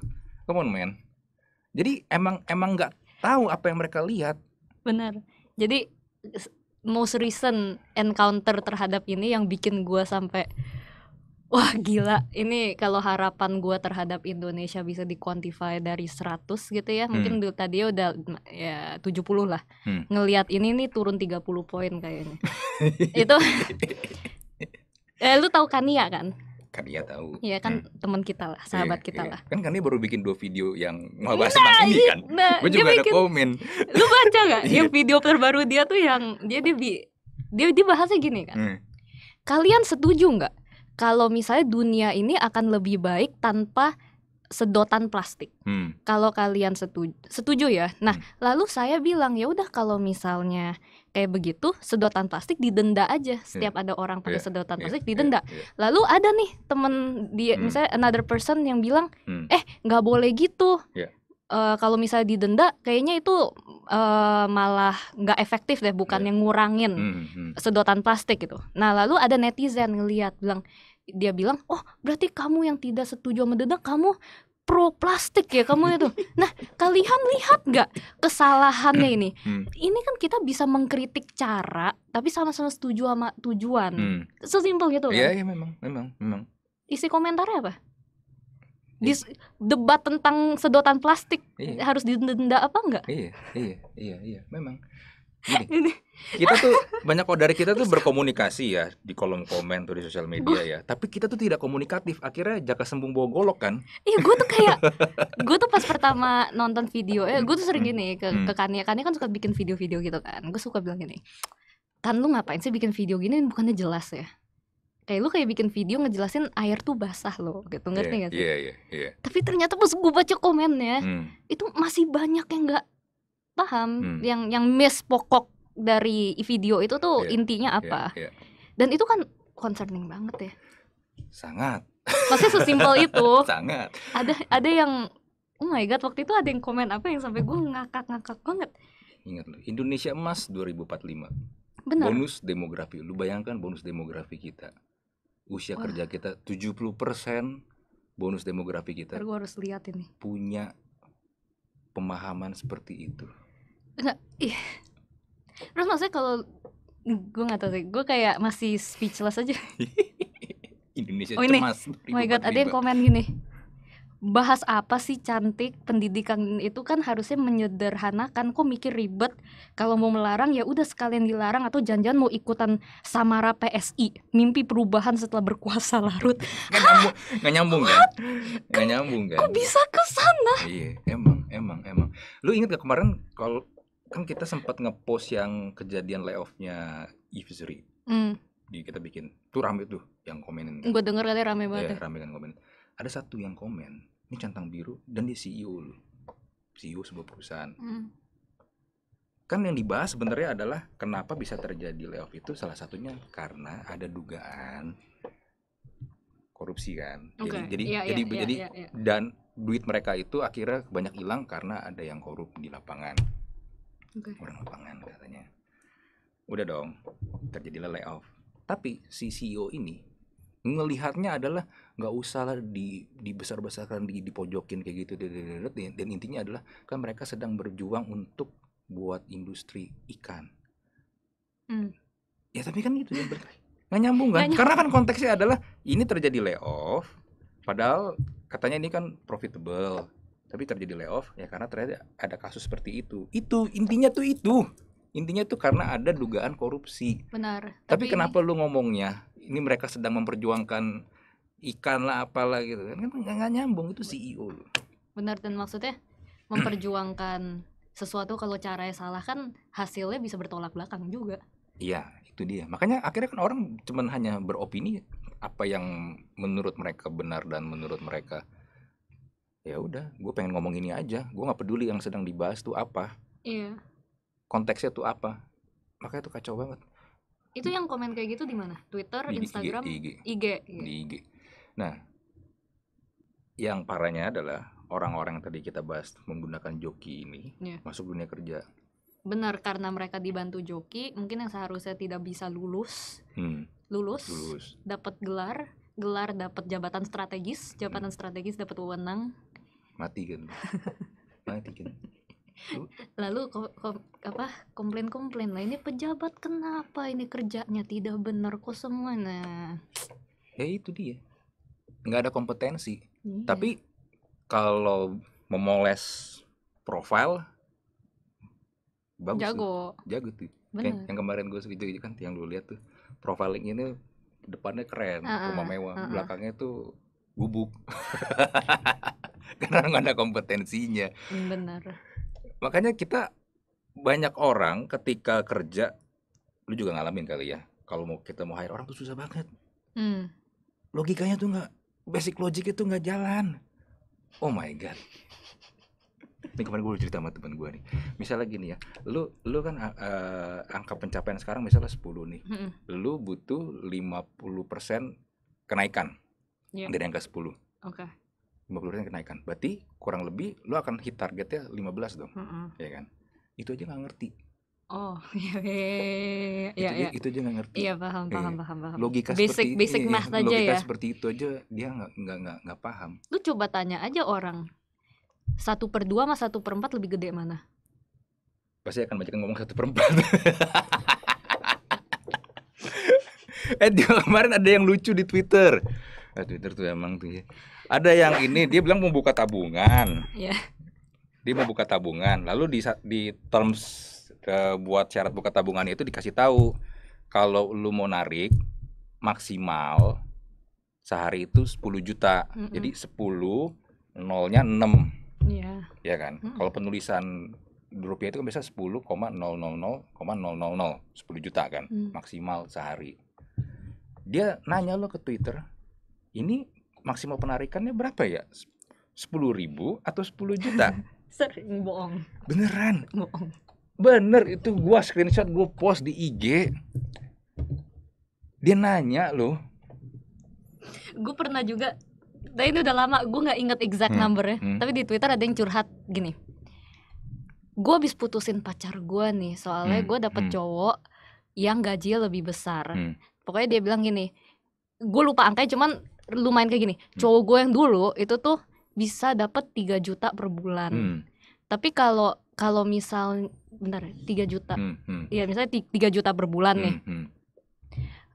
come on man jadi emang emang nggak tahu apa yang mereka lihat benar jadi most recent encounter terhadap ini yang bikin gue sampai Wah gila, ini kalau harapan gue terhadap Indonesia bisa di-quantify dari 100 gitu ya Mungkin hmm. tadi ya udah ya 70 lah hmm. Ngeliat ini nih turun 30 poin kayaknya Itu eh, Lu tau Kania kan? Kania tahu Iya kan hmm. teman kita lah, iya, sahabat kita iya. lah Kan Kania baru bikin dua video yang ngebahas nah, tentang ini iya, kan nah, Gue juga bikin, ada komen Lu baca gak? yang video terbaru dia tuh yang Dia dia, dia, dia bahasnya gini kan hmm. Kalian setuju gak? kalau misalnya dunia ini akan lebih baik tanpa sedotan plastik. Hmm. Kalau kalian setuju, setuju ya. Nah, hmm. lalu saya bilang ya udah kalau misalnya kayak begitu sedotan plastik didenda aja. Iya. Setiap yeah. ada orang pakai yeah. sedotan iya. plastik yeah. didenda. Yeah. Yeah. Lalu ada nih temen dia hmm. misalnya another person yang bilang, hmm. "Eh, nggak boleh gitu." Yeah. Iya. Uh, kalau misalnya didenda, kayaknya itu uh, malah nggak efektif deh, bukan yeah. yang ngurangin mm hmm. sedotan plastik gitu. Nah lalu ada netizen ngelihat bilang, dia bilang oh berarti kamu yang tidak setuju sama Dedek kamu pro plastik ya kamu itu. Nah, kalian lihat nggak kesalahannya ini? Hmm. Ini kan kita bisa mengkritik cara, tapi sama-sama setuju sama tujuan. Hmm. Sesimpel so gitu Iya, kan? iya memang, memang, memang. Isi komentarnya apa? Dis debat tentang sedotan plastik iya. harus didenda apa enggak? Iya, iya, iya, iya, memang gini Ini. kita tuh banyak kok dari kita tuh berkomunikasi ya di kolom komen tuh di sosial media ya tapi kita tuh tidak komunikatif akhirnya jaka sembung bawa golok kan iya gue tuh kayak gue tuh pas pertama nonton video eh gue tuh sering hmm. gini ke hmm. ke Kania Kania kan suka bikin video-video gitu kan gue suka bilang gini kan lu ngapain sih bikin video gini bukannya jelas ya kayak lu kayak bikin video ngejelasin air tuh basah loh gitu ngerti yeah, gak sih? Iya yeah, iya yeah, iya. Yeah. Tapi ternyata pas gue baca komennya hmm. itu masih banyak yang gak paham hmm. yang yang miss pokok dari video itu tuh yeah, intinya iya, apa yeah, yeah. dan itu kan concerning banget ya sangat maksudnya sesimpel itu sangat ada ada yang oh my god waktu itu ada yang komen apa yang sampai gue ngakak ngakak banget ingat lo Indonesia emas 2045 benar bonus demografi lu bayangkan bonus demografi kita usia Wah. kerja kita 70 persen bonus demografi kita harus lihat ini punya pemahaman seperti itu nggak iya terus maksudnya kalau gue nggak tahu sih gue kayak masih speechless aja Indonesia oh, ini. cemas oh my god ada yang komen gini bahas apa sih cantik pendidikan itu kan harusnya menyederhanakan kok mikir ribet kalau mau melarang ya udah sekalian dilarang atau janjian mau ikutan samara PSI mimpi perubahan setelah berkuasa Larut Gak nyambung nggak nyambung kan nggak nyambung kan kok bisa ke sana iya emang emang emang lu inget gak kemarin kalau kan kita sempat ngepost yang kejadian layoffnya Ivzuri. mm. di kita bikin tuh rame tuh yang komenin kan? gue denger kali rame banget iya, ya, yeah, rame kan komen ada satu yang komen ini centang biru dan dia CEO loh. CEO sebuah perusahaan mm. kan yang dibahas sebenarnya adalah kenapa bisa terjadi layoff itu salah satunya karena ada dugaan korupsi kan okay. jadi jadi yeah, jadi, yeah, jadi yeah, yeah. Iya. dan duit mereka itu akhirnya banyak hilang karena ada yang korup di lapangan okay. kurang lapangan katanya udah dong terjadilah layoff tapi si CEO ini ngelihatnya adalah nggak usah lah di dibesar-besarkan di pojokin kayak gitu dan intinya adalah kan mereka sedang berjuang untuk buat industri ikan hmm. ya tapi kan gitu ya nggak nyambung kan karena kan konteksnya adalah ini terjadi layoff padahal katanya ini kan profitable tapi terjadi layoff ya karena ternyata ada kasus seperti itu itu intinya tuh itu intinya tuh karena ada dugaan korupsi benar tapi, tapi kenapa ini... lu ngomongnya ini mereka sedang memperjuangkan ikan lah apalah gitu kan nggak nyambung itu CEO lu benar dan maksudnya memperjuangkan sesuatu kalau caranya salah kan hasilnya bisa bertolak belakang juga iya itu dia makanya akhirnya kan orang cuman hanya beropini apa yang menurut mereka benar dan menurut mereka ya udah gue pengen ngomong ini aja gue nggak peduli yang sedang dibahas tuh apa iya. konteksnya tuh apa makanya tuh kacau banget itu yang komen kayak gitu di mana Twitter di, Instagram IG, IG, iya. di IG nah yang parahnya adalah orang-orang yang tadi kita bahas menggunakan joki ini iya. masuk dunia kerja benar karena mereka dibantu joki mungkin yang seharusnya tidak bisa lulus hmm. lulus, lulus. dapat gelar gelar dapat jabatan strategis jabatan hmm. strategis dapat wewenang mati kan mati kan lalu ko, ko, apa komplain-komplain lah ini pejabat kenapa ini kerjanya tidak benar kok semua nah ya eh, itu dia nggak ada kompetensi iya. tapi kalau memoles profil bagus jago tuh. jago tuh Kayak yang kemarin gue segitu itu kan yang lu lihat tuh profiling ini depannya keren uh -uh, rumah mewah uh -uh. belakangnya tuh gubuk karena nggak ada kompetensinya. Hmm, benar. Makanya kita banyak orang ketika kerja, lu juga ngalamin kali ya. Kalau mau kita mau hire orang tuh susah banget. Hmm. Logikanya tuh nggak, basic logic itu nggak jalan. Oh my god. Ini kemarin gue cerita sama temen gue nih. Misalnya gini ya, lu lu kan uh, angka pencapaian sekarang misalnya 10 nih. Hmm. Lu butuh 50% kenaikan yeah. dari angka 10. Oke. Okay 50% kenaikan. Berarti kurang lebih lo akan hit targetnya 15 dong. Mm -hmm. Ya kan? Itu aja nggak ngerti. Oh, iya, iya, iya iya iya. Itu, iya, iya. itu aja nggak ngerti. Iya, paham paham eh, paham paham. Logika basic, seperti basic iya, math aja logika ya. seperti itu aja dia nggak nggak nggak nggak paham. Lu coba tanya aja orang. Satu per dua sama satu per empat lebih gede mana? Pasti akan banyak yang ngomong satu per empat. eh, dia kemarin ada yang lucu di Twitter eh, Twitter tuh emang tuh ya. ada yang iya. ini dia bilang mau buka tabungan Iya. dia buka tabungan lalu di di terms uh, buat syarat buka tabungan itu dikasih tahu kalau lu mau narik maksimal sehari itu 10 juta mm -mm. jadi 10 nolnya 6 yeah. ya kan mm -mm. kalau penulisan rupiah itu kan biasa 10,000,000 10 juta kan mm. maksimal sehari dia nanya lo ke Twitter ini maksimal penarikannya berapa ya? Sepuluh ribu atau sepuluh juta? Sering bohong. Beneran? Bohong. Bener itu gua screenshot gue post di IG. Dia nanya loh. Gue pernah juga, tapi ini udah lama gue nggak inget exact hmm. numbernya. Hmm. Tapi di Twitter ada yang curhat gini. Gue habis putusin pacar gue nih soalnya hmm. gue dapet hmm. cowok yang gajinya lebih besar. Hmm. Pokoknya dia bilang gini, gue lupa angkanya cuman lumayan kayak gini hmm. cowok gue yang dulu itu tuh bisa dapat 3 juta per bulan hmm. tapi kalau kalau misal bentar ya, tiga juta hmm, hmm. ya misalnya 3 juta per bulan hmm, nih hmm.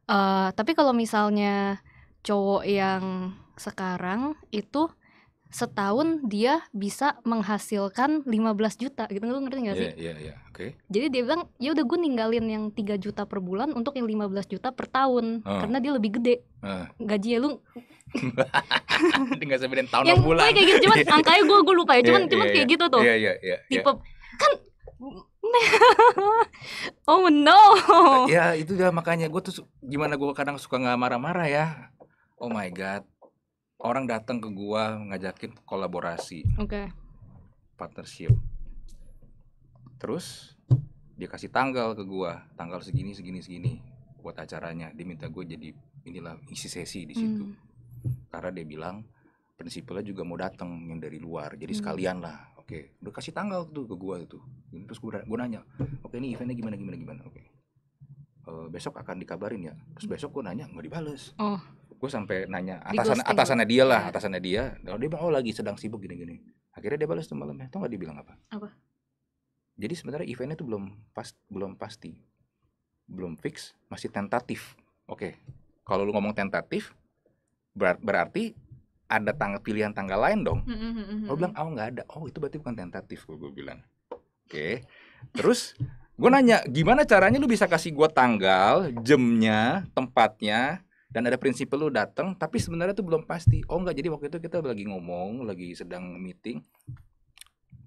Uh, tapi kalau misalnya cowok yang sekarang itu setahun dia bisa menghasilkan 15 juta gitu lu ngerti gak iya, sih? Iya yeah, iya yeah, Yeah. Oke. Okay. Jadi dia bilang ya udah gue ninggalin yang 3 juta per bulan untuk yang 15 juta per tahun uh. karena dia lebih gede. Uh. Gajinya lu Tinggal sampai tahun yang bulan. kayak gitu cuman iya. angkanya gue gue lupa ya iya, cuman yeah, cuman yeah, kayak yeah. gitu tuh. Iya iya iya. Tipe kan oh no. Ya itu dia makanya gue tuh gimana gue kadang suka nggak marah-marah ya. Oh my god orang datang ke gua ngajakin kolaborasi okay. partnership terus dia kasih tanggal ke gua tanggal segini segini segini buat acaranya dia minta gue jadi inilah isi sesi di situ hmm. karena dia bilang prinsipnya juga mau datang yang dari luar jadi hmm. sekalian lah oke okay. udah kasih tanggal tuh ke gua itu terus gua, gua nanya oke okay, ini eventnya gimana gimana gimana oke okay. uh, eh, besok akan dikabarin ya terus hmm. besok gua nanya nggak dibales oh gue sampai nanya atasan atasannya dia lah, iya. atasannya dia. Kalau dia bilang oh lagi sedang sibuk gini-gini. Akhirnya dia balas tuh malamnya. Tau gak dia bilang apa? Apa? Jadi sebenarnya eventnya tuh belum pas belum pasti. Belum fix, masih tentatif. Oke. Okay. Kalau lu ngomong tentatif ber berarti ada tangga pilihan tanggal lain dong. Mm -hmm. Lo bilang, oh nggak ada. Oh itu berarti bukan tentatif, gue bilang. Oke. Okay. Terus gue nanya, gimana caranya lu bisa kasih gue tanggal, jamnya, tempatnya, dan ada prinsip lu datang tapi sebenarnya tuh belum pasti oh enggak jadi waktu itu kita lagi ngomong lagi sedang meeting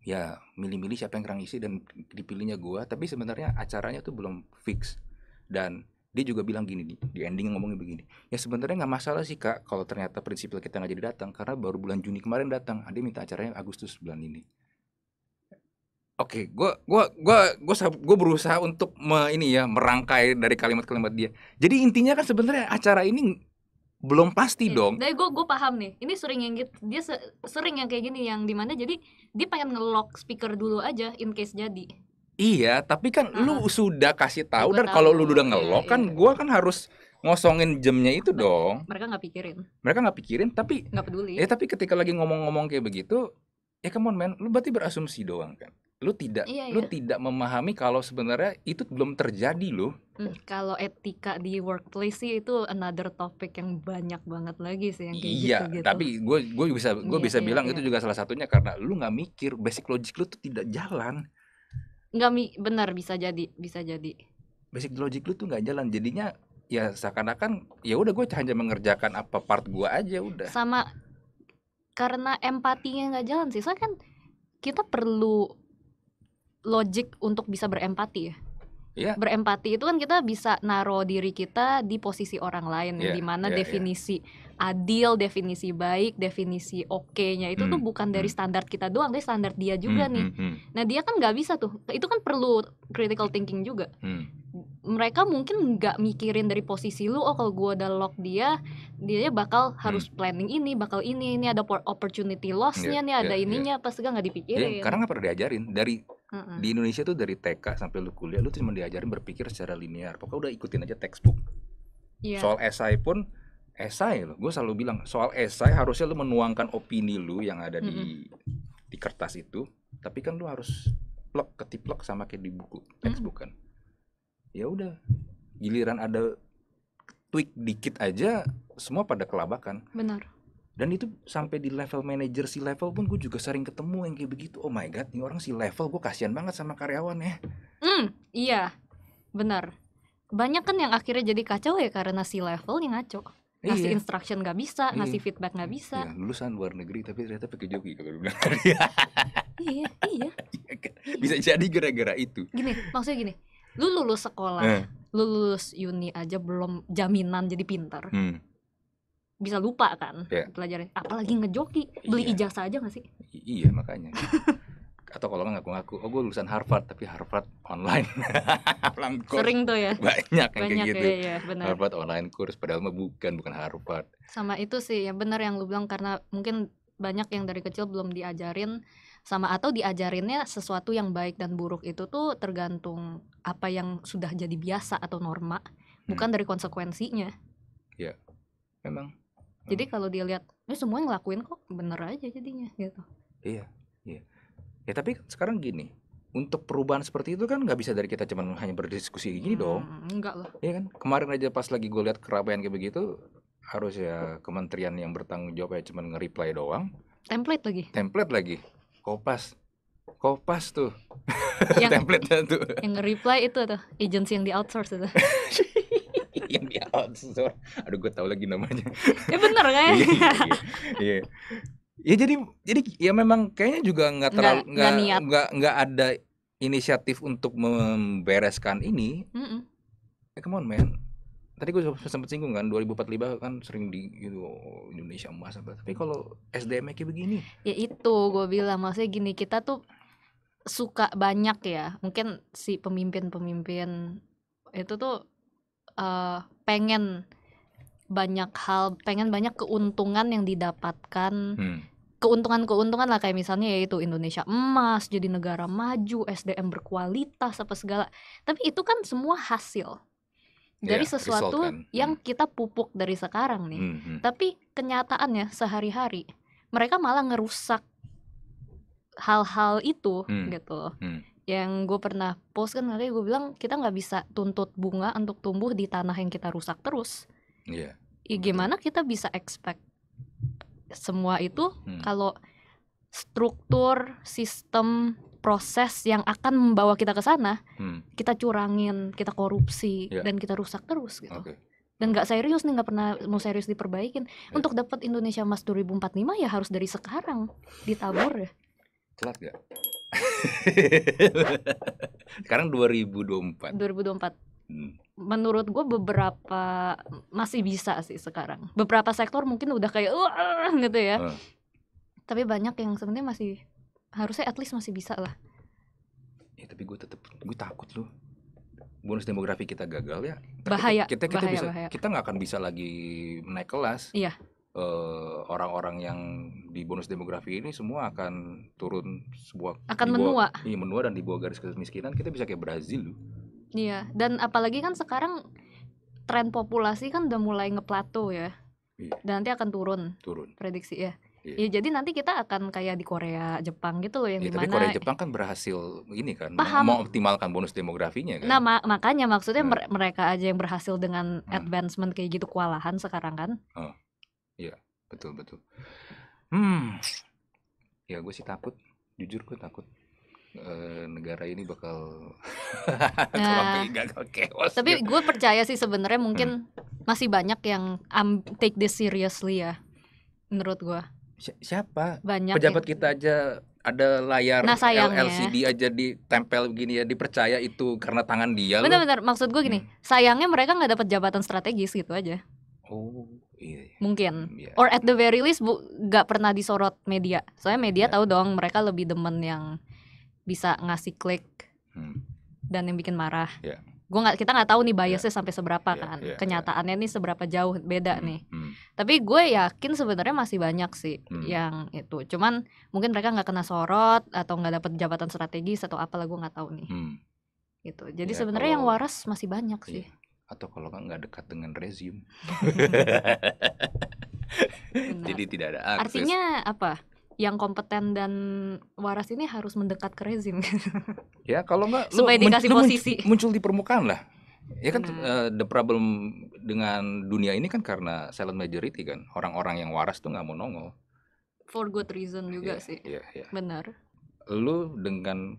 ya milih-milih siapa yang kerang isi dan dipilihnya gua tapi sebenarnya acaranya tuh belum fix dan dia juga bilang gini di ending ngomongnya begini ya sebenarnya nggak masalah sih kak kalau ternyata prinsip kita nggak jadi datang karena baru bulan Juni kemarin datang ada minta acaranya Agustus bulan ini Oke, gue gua gua gua gue berusaha untuk me, ini ya merangkai dari kalimat-kalimat dia. Jadi intinya kan sebenarnya acara ini belum pasti ya, dong. Dari gue gue paham nih. Ini sering yang gitu, dia se sering yang kayak gini yang dimana jadi dia pengen ngelock speaker dulu aja in case jadi. Iya, tapi kan uh lu ah. sudah kasih tahu dan kalau lu udah iya, ngelock iya, kan iya. gue kan harus ngosongin jamnya itu mereka, dong. Mereka nggak pikirin. Mereka nggak pikirin, tapi nggak peduli. Ya tapi ketika lagi ngomong-ngomong kayak begitu, ya kamu on man, lu berarti berasumsi doang kan lu tidak iya, lu iya. tidak memahami kalau sebenarnya itu belum terjadi loh hmm, kalau etika di workplace sih itu another topic yang banyak banget lagi sih yang kayak iya gitu, gitu. tapi gue gue bisa gue iya, bisa iya, bilang iya. itu juga salah satunya karena lu nggak mikir basic logic lu tuh tidak jalan nggak mi benar bisa jadi bisa jadi basic logic lu tuh nggak jalan jadinya ya seakan-akan ya udah gue hanya mengerjakan apa part gue aja udah sama karena empatinya nggak jalan sih soalnya kan kita perlu logik untuk bisa berempati ya yeah. berempati itu kan kita bisa naruh diri kita di posisi orang lain yeah. di mana yeah, iya. definisi yeah. adil, definisi baik, definisi oke-nya itu mm. tuh hmm, bukan dari hmm. standar kita doang, tapi standar dia juga mm, nih. mm. Nah, dia kan nggak bisa tuh. Itu kan perlu critical thinking juga. Mm mereka mungkin nggak mikirin dari posisi lu oh kalau gua udah lock dia dia bakal hmm. harus planning ini bakal ini ini ada opportunity lossnya yeah, nih iya, ada iya. ininya yeah. apa segala nggak dipikirin yeah, karena nggak pernah diajarin dari mm di Indonesia tuh dari TK sampai lu kuliah lu cuma diajarin berpikir secara linear pokoknya udah ikutin aja textbook yeah. soal esai pun esai lo gue selalu bilang soal esai harusnya lu menuangkan opini lu yang ada di mm -hmm. di kertas itu tapi kan lu harus plek ketiplek sama kayak di buku textbook mm -hmm. kan ya udah giliran ada tweak dikit aja semua pada kelabakan benar dan itu sampai di level manager si level pun gue juga sering ketemu yang kayak begitu oh my god ini orang si level gue kasihan banget sama karyawannya hmm iya benar banyak kan yang akhirnya jadi kacau ya karena si level yang ngaco iya. ngasih iya. instruction gak bisa iya. ngasih feedback gak bisa iya, lulusan luar negeri tapi ternyata pakai joki kalau iya iya bisa jadi gara-gara itu gini maksudnya gini lu lulus sekolah eh. lu lulus uni aja belum jaminan jadi pinter, hmm. bisa lupa kan yeah. pelajaran apalagi ngejoki beli yeah. ijazah aja gak sih I iya makanya atau kalau nggak ngaku-ngaku oh gue lulusan Harvard tapi Harvard online sering tuh ya banyak, banyak kayak gitu ya, ya, Harvard online kurs, padahal mah bukan bukan Harvard sama itu sih yang benar yang lu bilang karena mungkin banyak yang dari kecil belum diajarin sama atau diajarinnya sesuatu yang baik dan buruk itu tuh tergantung apa yang sudah jadi biasa atau norma hmm. bukan dari konsekuensinya ya memang jadi kalau dia lihat ini ya, semua ngelakuin kok bener aja jadinya gitu iya iya ya tapi sekarang gini untuk perubahan seperti itu kan nggak bisa dari kita cuman hanya berdiskusi gini hmm, dong enggak loh. iya kan kemarin aja pas lagi gue lihat keramaian kayak begitu harus ya kementerian yang bertanggung jawab ya cuman nge-reply doang template lagi template lagi Kopas. Kopas tuh. Yang, template tuh. Yang reply itu tuh, agency yang di outsource itu. yang di outsource. Aduh, gue tau lagi namanya. ya bener kan? Iya, iya. iya, Ya jadi jadi ya memang kayaknya juga nggak terlalu nggak nggak nggak ada inisiatif untuk membereskan ini. Mm -mm. Eh, come on man tadi gue sempat singgung kan 2045 kan sering di gitu Indonesia emas apa tapi kalau SDM kayak begini ya itu gue bilang maksudnya gini kita tuh suka banyak ya mungkin si pemimpin-pemimpin itu tuh uh, pengen banyak hal pengen banyak keuntungan yang didapatkan hmm keuntungan-keuntungan lah kayak misalnya yaitu Indonesia emas jadi negara maju SDM berkualitas apa segala tapi itu kan semua hasil dari yeah, sesuatu result, kan. yang hmm. kita pupuk dari sekarang nih. Hmm, hmm. Tapi kenyataannya sehari-hari mereka malah ngerusak hal-hal itu hmm. gitu. Hmm. Yang gue pernah post kan nanti gue bilang kita nggak bisa tuntut bunga untuk tumbuh di tanah yang kita rusak terus. Iya. Yeah. Ya, gimana kita bisa expect semua itu hmm. kalau struktur sistem proses yang akan membawa kita ke sana hmm. kita curangin kita korupsi yeah. dan kita rusak terus gitu okay. dan nggak serius nih nggak pernah mau serius diperbaikin yeah. untuk dapat Indonesia Emas 2045 ya harus dari sekarang ditabur ya telat ya sekarang 2024 2024 hmm. menurut gue beberapa masih bisa sih sekarang beberapa sektor mungkin udah kayak wah gitu ya uh. tapi banyak yang sebenarnya masih harusnya at least masih bisa lah ya tapi gue tetap gue takut loh bonus demografi kita gagal ya bahaya kita kita, bahaya, bisa bahaya. kita nggak akan bisa lagi naik kelas iya eh, orang-orang uh, yang di bonus demografi ini semua akan turun sebuah akan menua iya menua dan dibawa bawah garis kemiskinan kita bisa kayak Brazil loh iya dan apalagi kan sekarang tren populasi kan udah mulai ngeplato ya iya. dan nanti akan turun turun prediksi ya Iya. Ya jadi nanti kita akan kayak di Korea, Jepang gitu loh yang ya, dimana. Tapi Korea Jepang kan berhasil ini kan paham. optimalkan bonus demografinya kan. Nah ma makanya maksudnya hmm. mereka aja yang berhasil dengan hmm. advancement kayak gitu kewalahan sekarang kan. Oh iya betul betul. Hmm ya gue sih takut, jujur gue takut eh, negara ini bakal nah, chaos. Tapi gitu. gue percaya sih sebenarnya mungkin hmm. masih banyak yang um, take this seriously ya menurut gue siapa Banyak pejabat ya. kita aja ada layar nah, LCD aja ditempel begini ya dipercaya itu karena tangan dia bener-bener maksud gue gini hmm. sayangnya mereka nggak dapat jabatan strategis gitu aja oh iya, iya. mungkin yeah. or at the very least bu nggak pernah disorot media soalnya media yeah. tahu dong mereka lebih demen yang bisa ngasih klik hmm. dan yang bikin marah yeah gue nggak kita nggak tahu nih iya. biasnya yeah. sampai seberapa yeah, kan yeah, iya. kenyataannya yeah. nih seberapa jauh beda mm, nih mm. tapi gue yakin sebenarnya masih banyak sih mm. yang itu cuman mungkin mereka nggak kena sorot atau nggak dapat jabatan strategis atau apalah gue nggak tahu nih mm. gitu jadi yeah, sebenarnya yang waras masih banyak yeah. sih atau kalau nggak dekat dengan rezim jadi tidak ada akses artinya apa yang kompeten dan waras ini harus mendekat ke rezim. ya kalau nggak supaya dikasih lu posisi muncul di permukaan lah. Ya kan hmm. uh, the problem dengan dunia ini kan karena silent majority kan orang-orang yang waras tuh nggak mau nongol. For good reason juga yeah, sih. Yeah, yeah. Benar. Lu dengan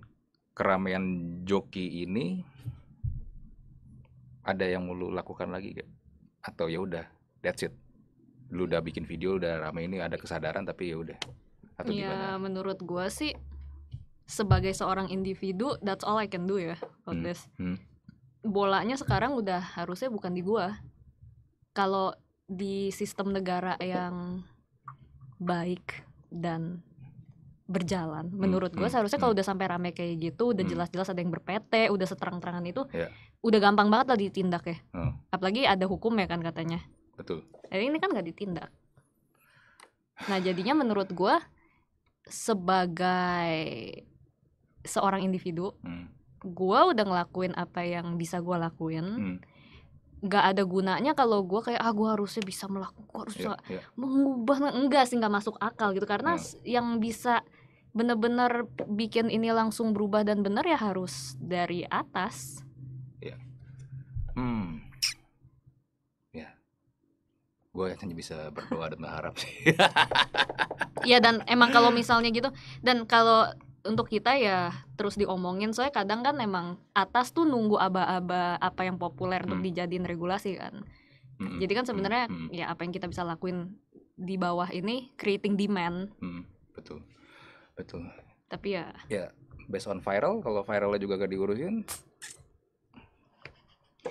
keramaian joki ini ada yang mau lu lakukan lagi gak? Atau ya udah that's it. Lu udah bikin video udah rame ini ada kesadaran tapi ya udah atau ya, gimana? menurut gue sih sebagai seorang individu that's all I can do ya on hmm. this. Hmm. Bolanya sekarang udah harusnya bukan di gue Kalau di sistem negara yang baik dan berjalan hmm. menurut gue hmm. seharusnya kalau hmm. udah sampai rame kayak gitu udah hmm. jelas-jelas ada yang berpete udah seterang-terangan itu yeah. udah gampang banget lah ditindak ya hmm. apalagi ada hukum ya kan katanya betul eh, ini kan gak ditindak nah jadinya menurut gue sebagai seorang individu hmm. gue udah ngelakuin apa yang bisa gue lakuin hmm nggak ada gunanya kalau gue kayak ah gue harusnya bisa melakukan gue harusnya yeah, yeah. mengubah enggak sih nggak masuk akal gitu karena hmm. yang bisa bener-bener bikin ini langsung berubah dan bener ya harus dari atas yeah. hmm gue hanya bisa berdoa dan berharap sih Iya dan emang kalau misalnya gitu dan kalau untuk kita ya terus diomongin soalnya kadang kan emang atas tuh nunggu aba-aba apa yang populer hmm. untuk dijadiin regulasi kan hmm. jadi kan sebenarnya hmm, hmm. ya apa yang kita bisa lakuin di bawah ini creating demand hmm. betul betul tapi ya ya based on viral kalau viralnya juga gak diurusin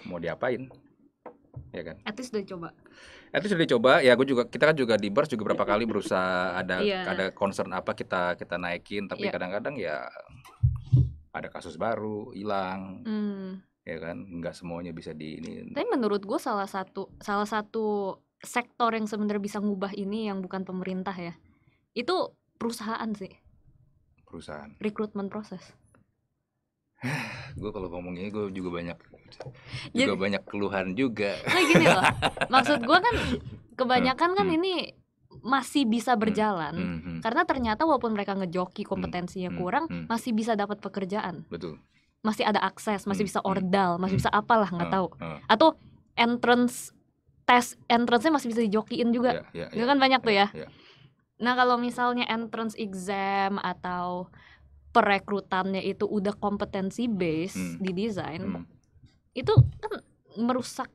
mau diapain ya kan at least udah coba itu sudah dicoba. Ya, gue juga kita kan juga di bars juga berapa kali berusaha ada yeah. ada concern apa kita kita naikin, tapi iya. kadang-kadang yeah. ya ada kasus baru hilang. Mm. Ya kan, nggak semuanya bisa di ini. Tapi menurut gue salah satu salah satu sektor yang sebenarnya bisa ngubah ini yang bukan pemerintah ya. Itu perusahaan sih. Perusahaan. Rekrutmen proses gue kalau ngomong ini gue juga banyak juga Jadi, banyak keluhan juga. Nah gini loh, maksud gue kan kebanyakan kan hmm. ini masih bisa hmm. berjalan hmm. Hmm. karena ternyata walaupun mereka ngejoki hmm. kompetensinya hmm. kurang hmm. masih bisa dapat pekerjaan. Betul. Masih ada akses, masih hmm. bisa hmm. ordal, masih bisa apalah nggak hmm. tahu. Hmm. Atau entrance tes entrancenya masih bisa dijokiin juga. Yeah, yeah, yeah, itu kan banyak tuh ya. Yeah. Ya. Nah, kalau misalnya entrance exam atau perekrutannya itu udah kompetensi base hmm. di desain hmm. itu kan merusak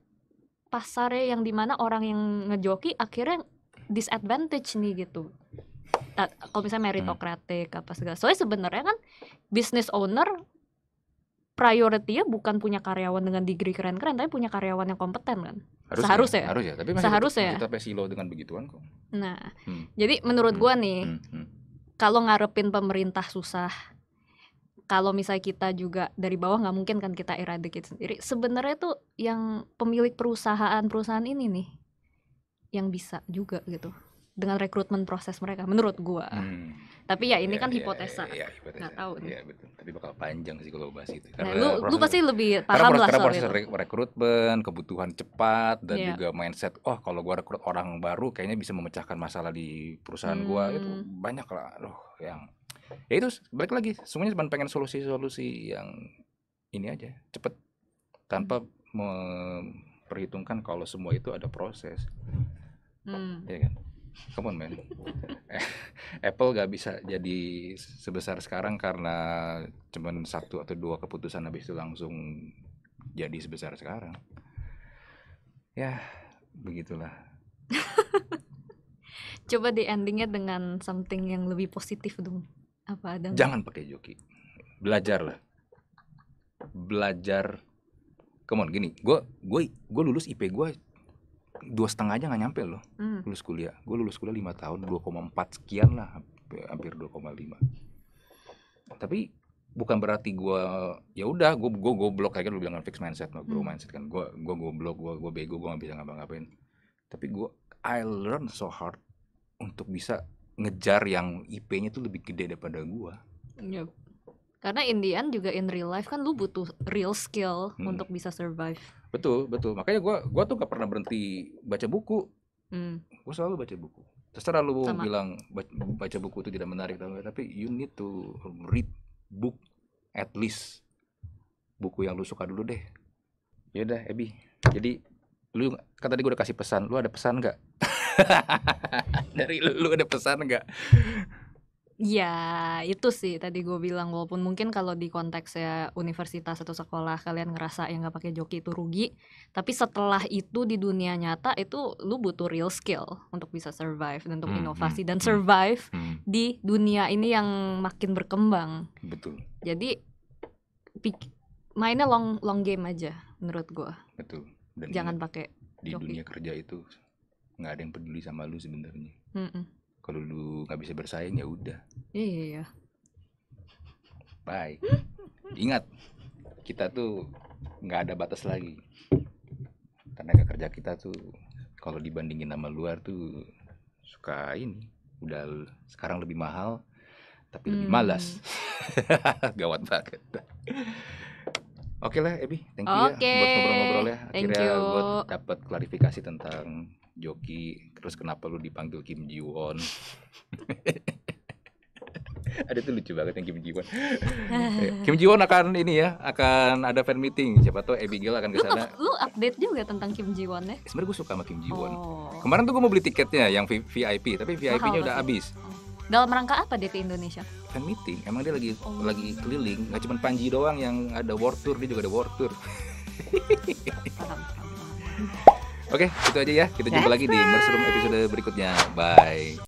pasarnya yang dimana orang yang ngejoki akhirnya disadvantage nih gitu kalau misalnya hmm. meritokratik hmm. apa segala soalnya sebenarnya kan business owner priority bukan punya karyawan dengan degree keren-keren tapi punya karyawan yang kompeten kan Seharusnya. seharusnya ya tapi masih seharusnya kita silo dengan begituan kok nah hmm. jadi menurut hmm. gua nih hmm. Hmm. kalau ngarepin pemerintah susah kalau misalnya kita juga dari bawah nggak mungkin kan kita eradicate sendiri sebenarnya tuh yang pemilik perusahaan-perusahaan ini nih yang bisa juga gitu dengan rekrutmen proses mereka menurut gua hmm. tapi ya ini ya, kan ya, hipotesa ya, ya, hipotesa. nggak tahu iya, betul. tapi bakal panjang sih kalau bahas itu nah, karena nah, lu, proses, lu pasti lebih paham karena, lah karena proses itu. rekrutmen kebutuhan cepat dan ya. juga mindset oh kalau gua rekrut orang baru kayaknya bisa memecahkan masalah di perusahaan hmm. gua itu hmm. banyak lah loh yang ya itu balik lagi semuanya cuma pengen solusi-solusi yang ini aja cepet tanpa memperhitungkan kalau semua itu ada proses hmm. ya kan come on man Apple gak bisa jadi sebesar sekarang karena cuman satu atau dua keputusan habis itu langsung jadi sebesar sekarang ya begitulah coba di endingnya dengan something yang lebih positif dong apa ada? Jangan pakai joki. belajar lah Belajar. Come on, gini. Gue gue gue lulus IP gue dua setengah aja nggak nyampe loh. Hmm. Lulus kuliah. Gue lulus kuliah lima tahun, 2,4 sekian lah, hampir 2,5. Tapi bukan berarti gue ya udah gue gue gue blok kayak lu bilang kan fix mindset no bro hmm. mindset kan gue gue gue blok gue gue bego gue nggak bisa ngapa-ngapain tapi gue I learn so hard untuk bisa ngejar yang IP-nya tuh lebih gede daripada gua. Yep. Karena Indian juga in real life kan lu butuh real skill hmm. untuk bisa survive. Betul, betul. Makanya gua gua tuh gak pernah berhenti baca buku. Hmm. Gua selalu baca buku. Terserah lu Sama. bilang baca buku itu tidak menarik tapi you need to read book at least buku yang lu suka dulu deh. Ya udah, Ebi. Jadi lu kata tadi gua udah kasih pesan, lu ada pesan nggak? Dari lu, lu ada pesan nggak? Ya itu sih tadi gue bilang walaupun mungkin kalau di konteks ya universitas atau sekolah kalian ngerasa yang nggak pakai joki itu rugi, tapi setelah itu di dunia nyata itu lu butuh real skill untuk bisa survive dan untuk hmm, inovasi hmm, dan hmm, survive hmm. di dunia ini yang makin berkembang. Betul. Jadi mainnya long long game aja menurut gue. Betul. Dan Jangan pakai di joki. dunia kerja itu nggak ada yang peduli sama lu sebenarnya kalau lu nggak bisa bersaing ya udah iya iya bye ingat kita tuh nggak ada batas lagi tenaga kerja kita tuh kalau dibandingin sama luar tuh suka ini udah sekarang lebih mahal tapi lebih hmm. malas gawat banget Oke lah, Ebi, thank you okay. ya buat ngobrol-ngobrol ya. Akhirnya gue dapat klarifikasi tentang joki terus kenapa lu dipanggil Kim Ji Won ada tuh lucu banget yang Kim Ji Won Kim Ji Won akan ini ya akan ada fan meeting siapa tuh Abigail akan ke sana lu, lu update juga tentang Kim Ji Won ya sebenarnya gue suka sama Kim Ji Won oh. kemarin tuh gue mau beli tiketnya yang VIP tapi VIP-nya udah habis oh. dalam rangka apa dia ke Indonesia? Fan meeting. Emang dia lagi oh. lagi keliling, nggak cuma Panji doang yang ada world tour, dia juga ada world tour. Oke, okay, itu aja ya. Kita jumpa lagi right. di Mersum episode berikutnya. Bye.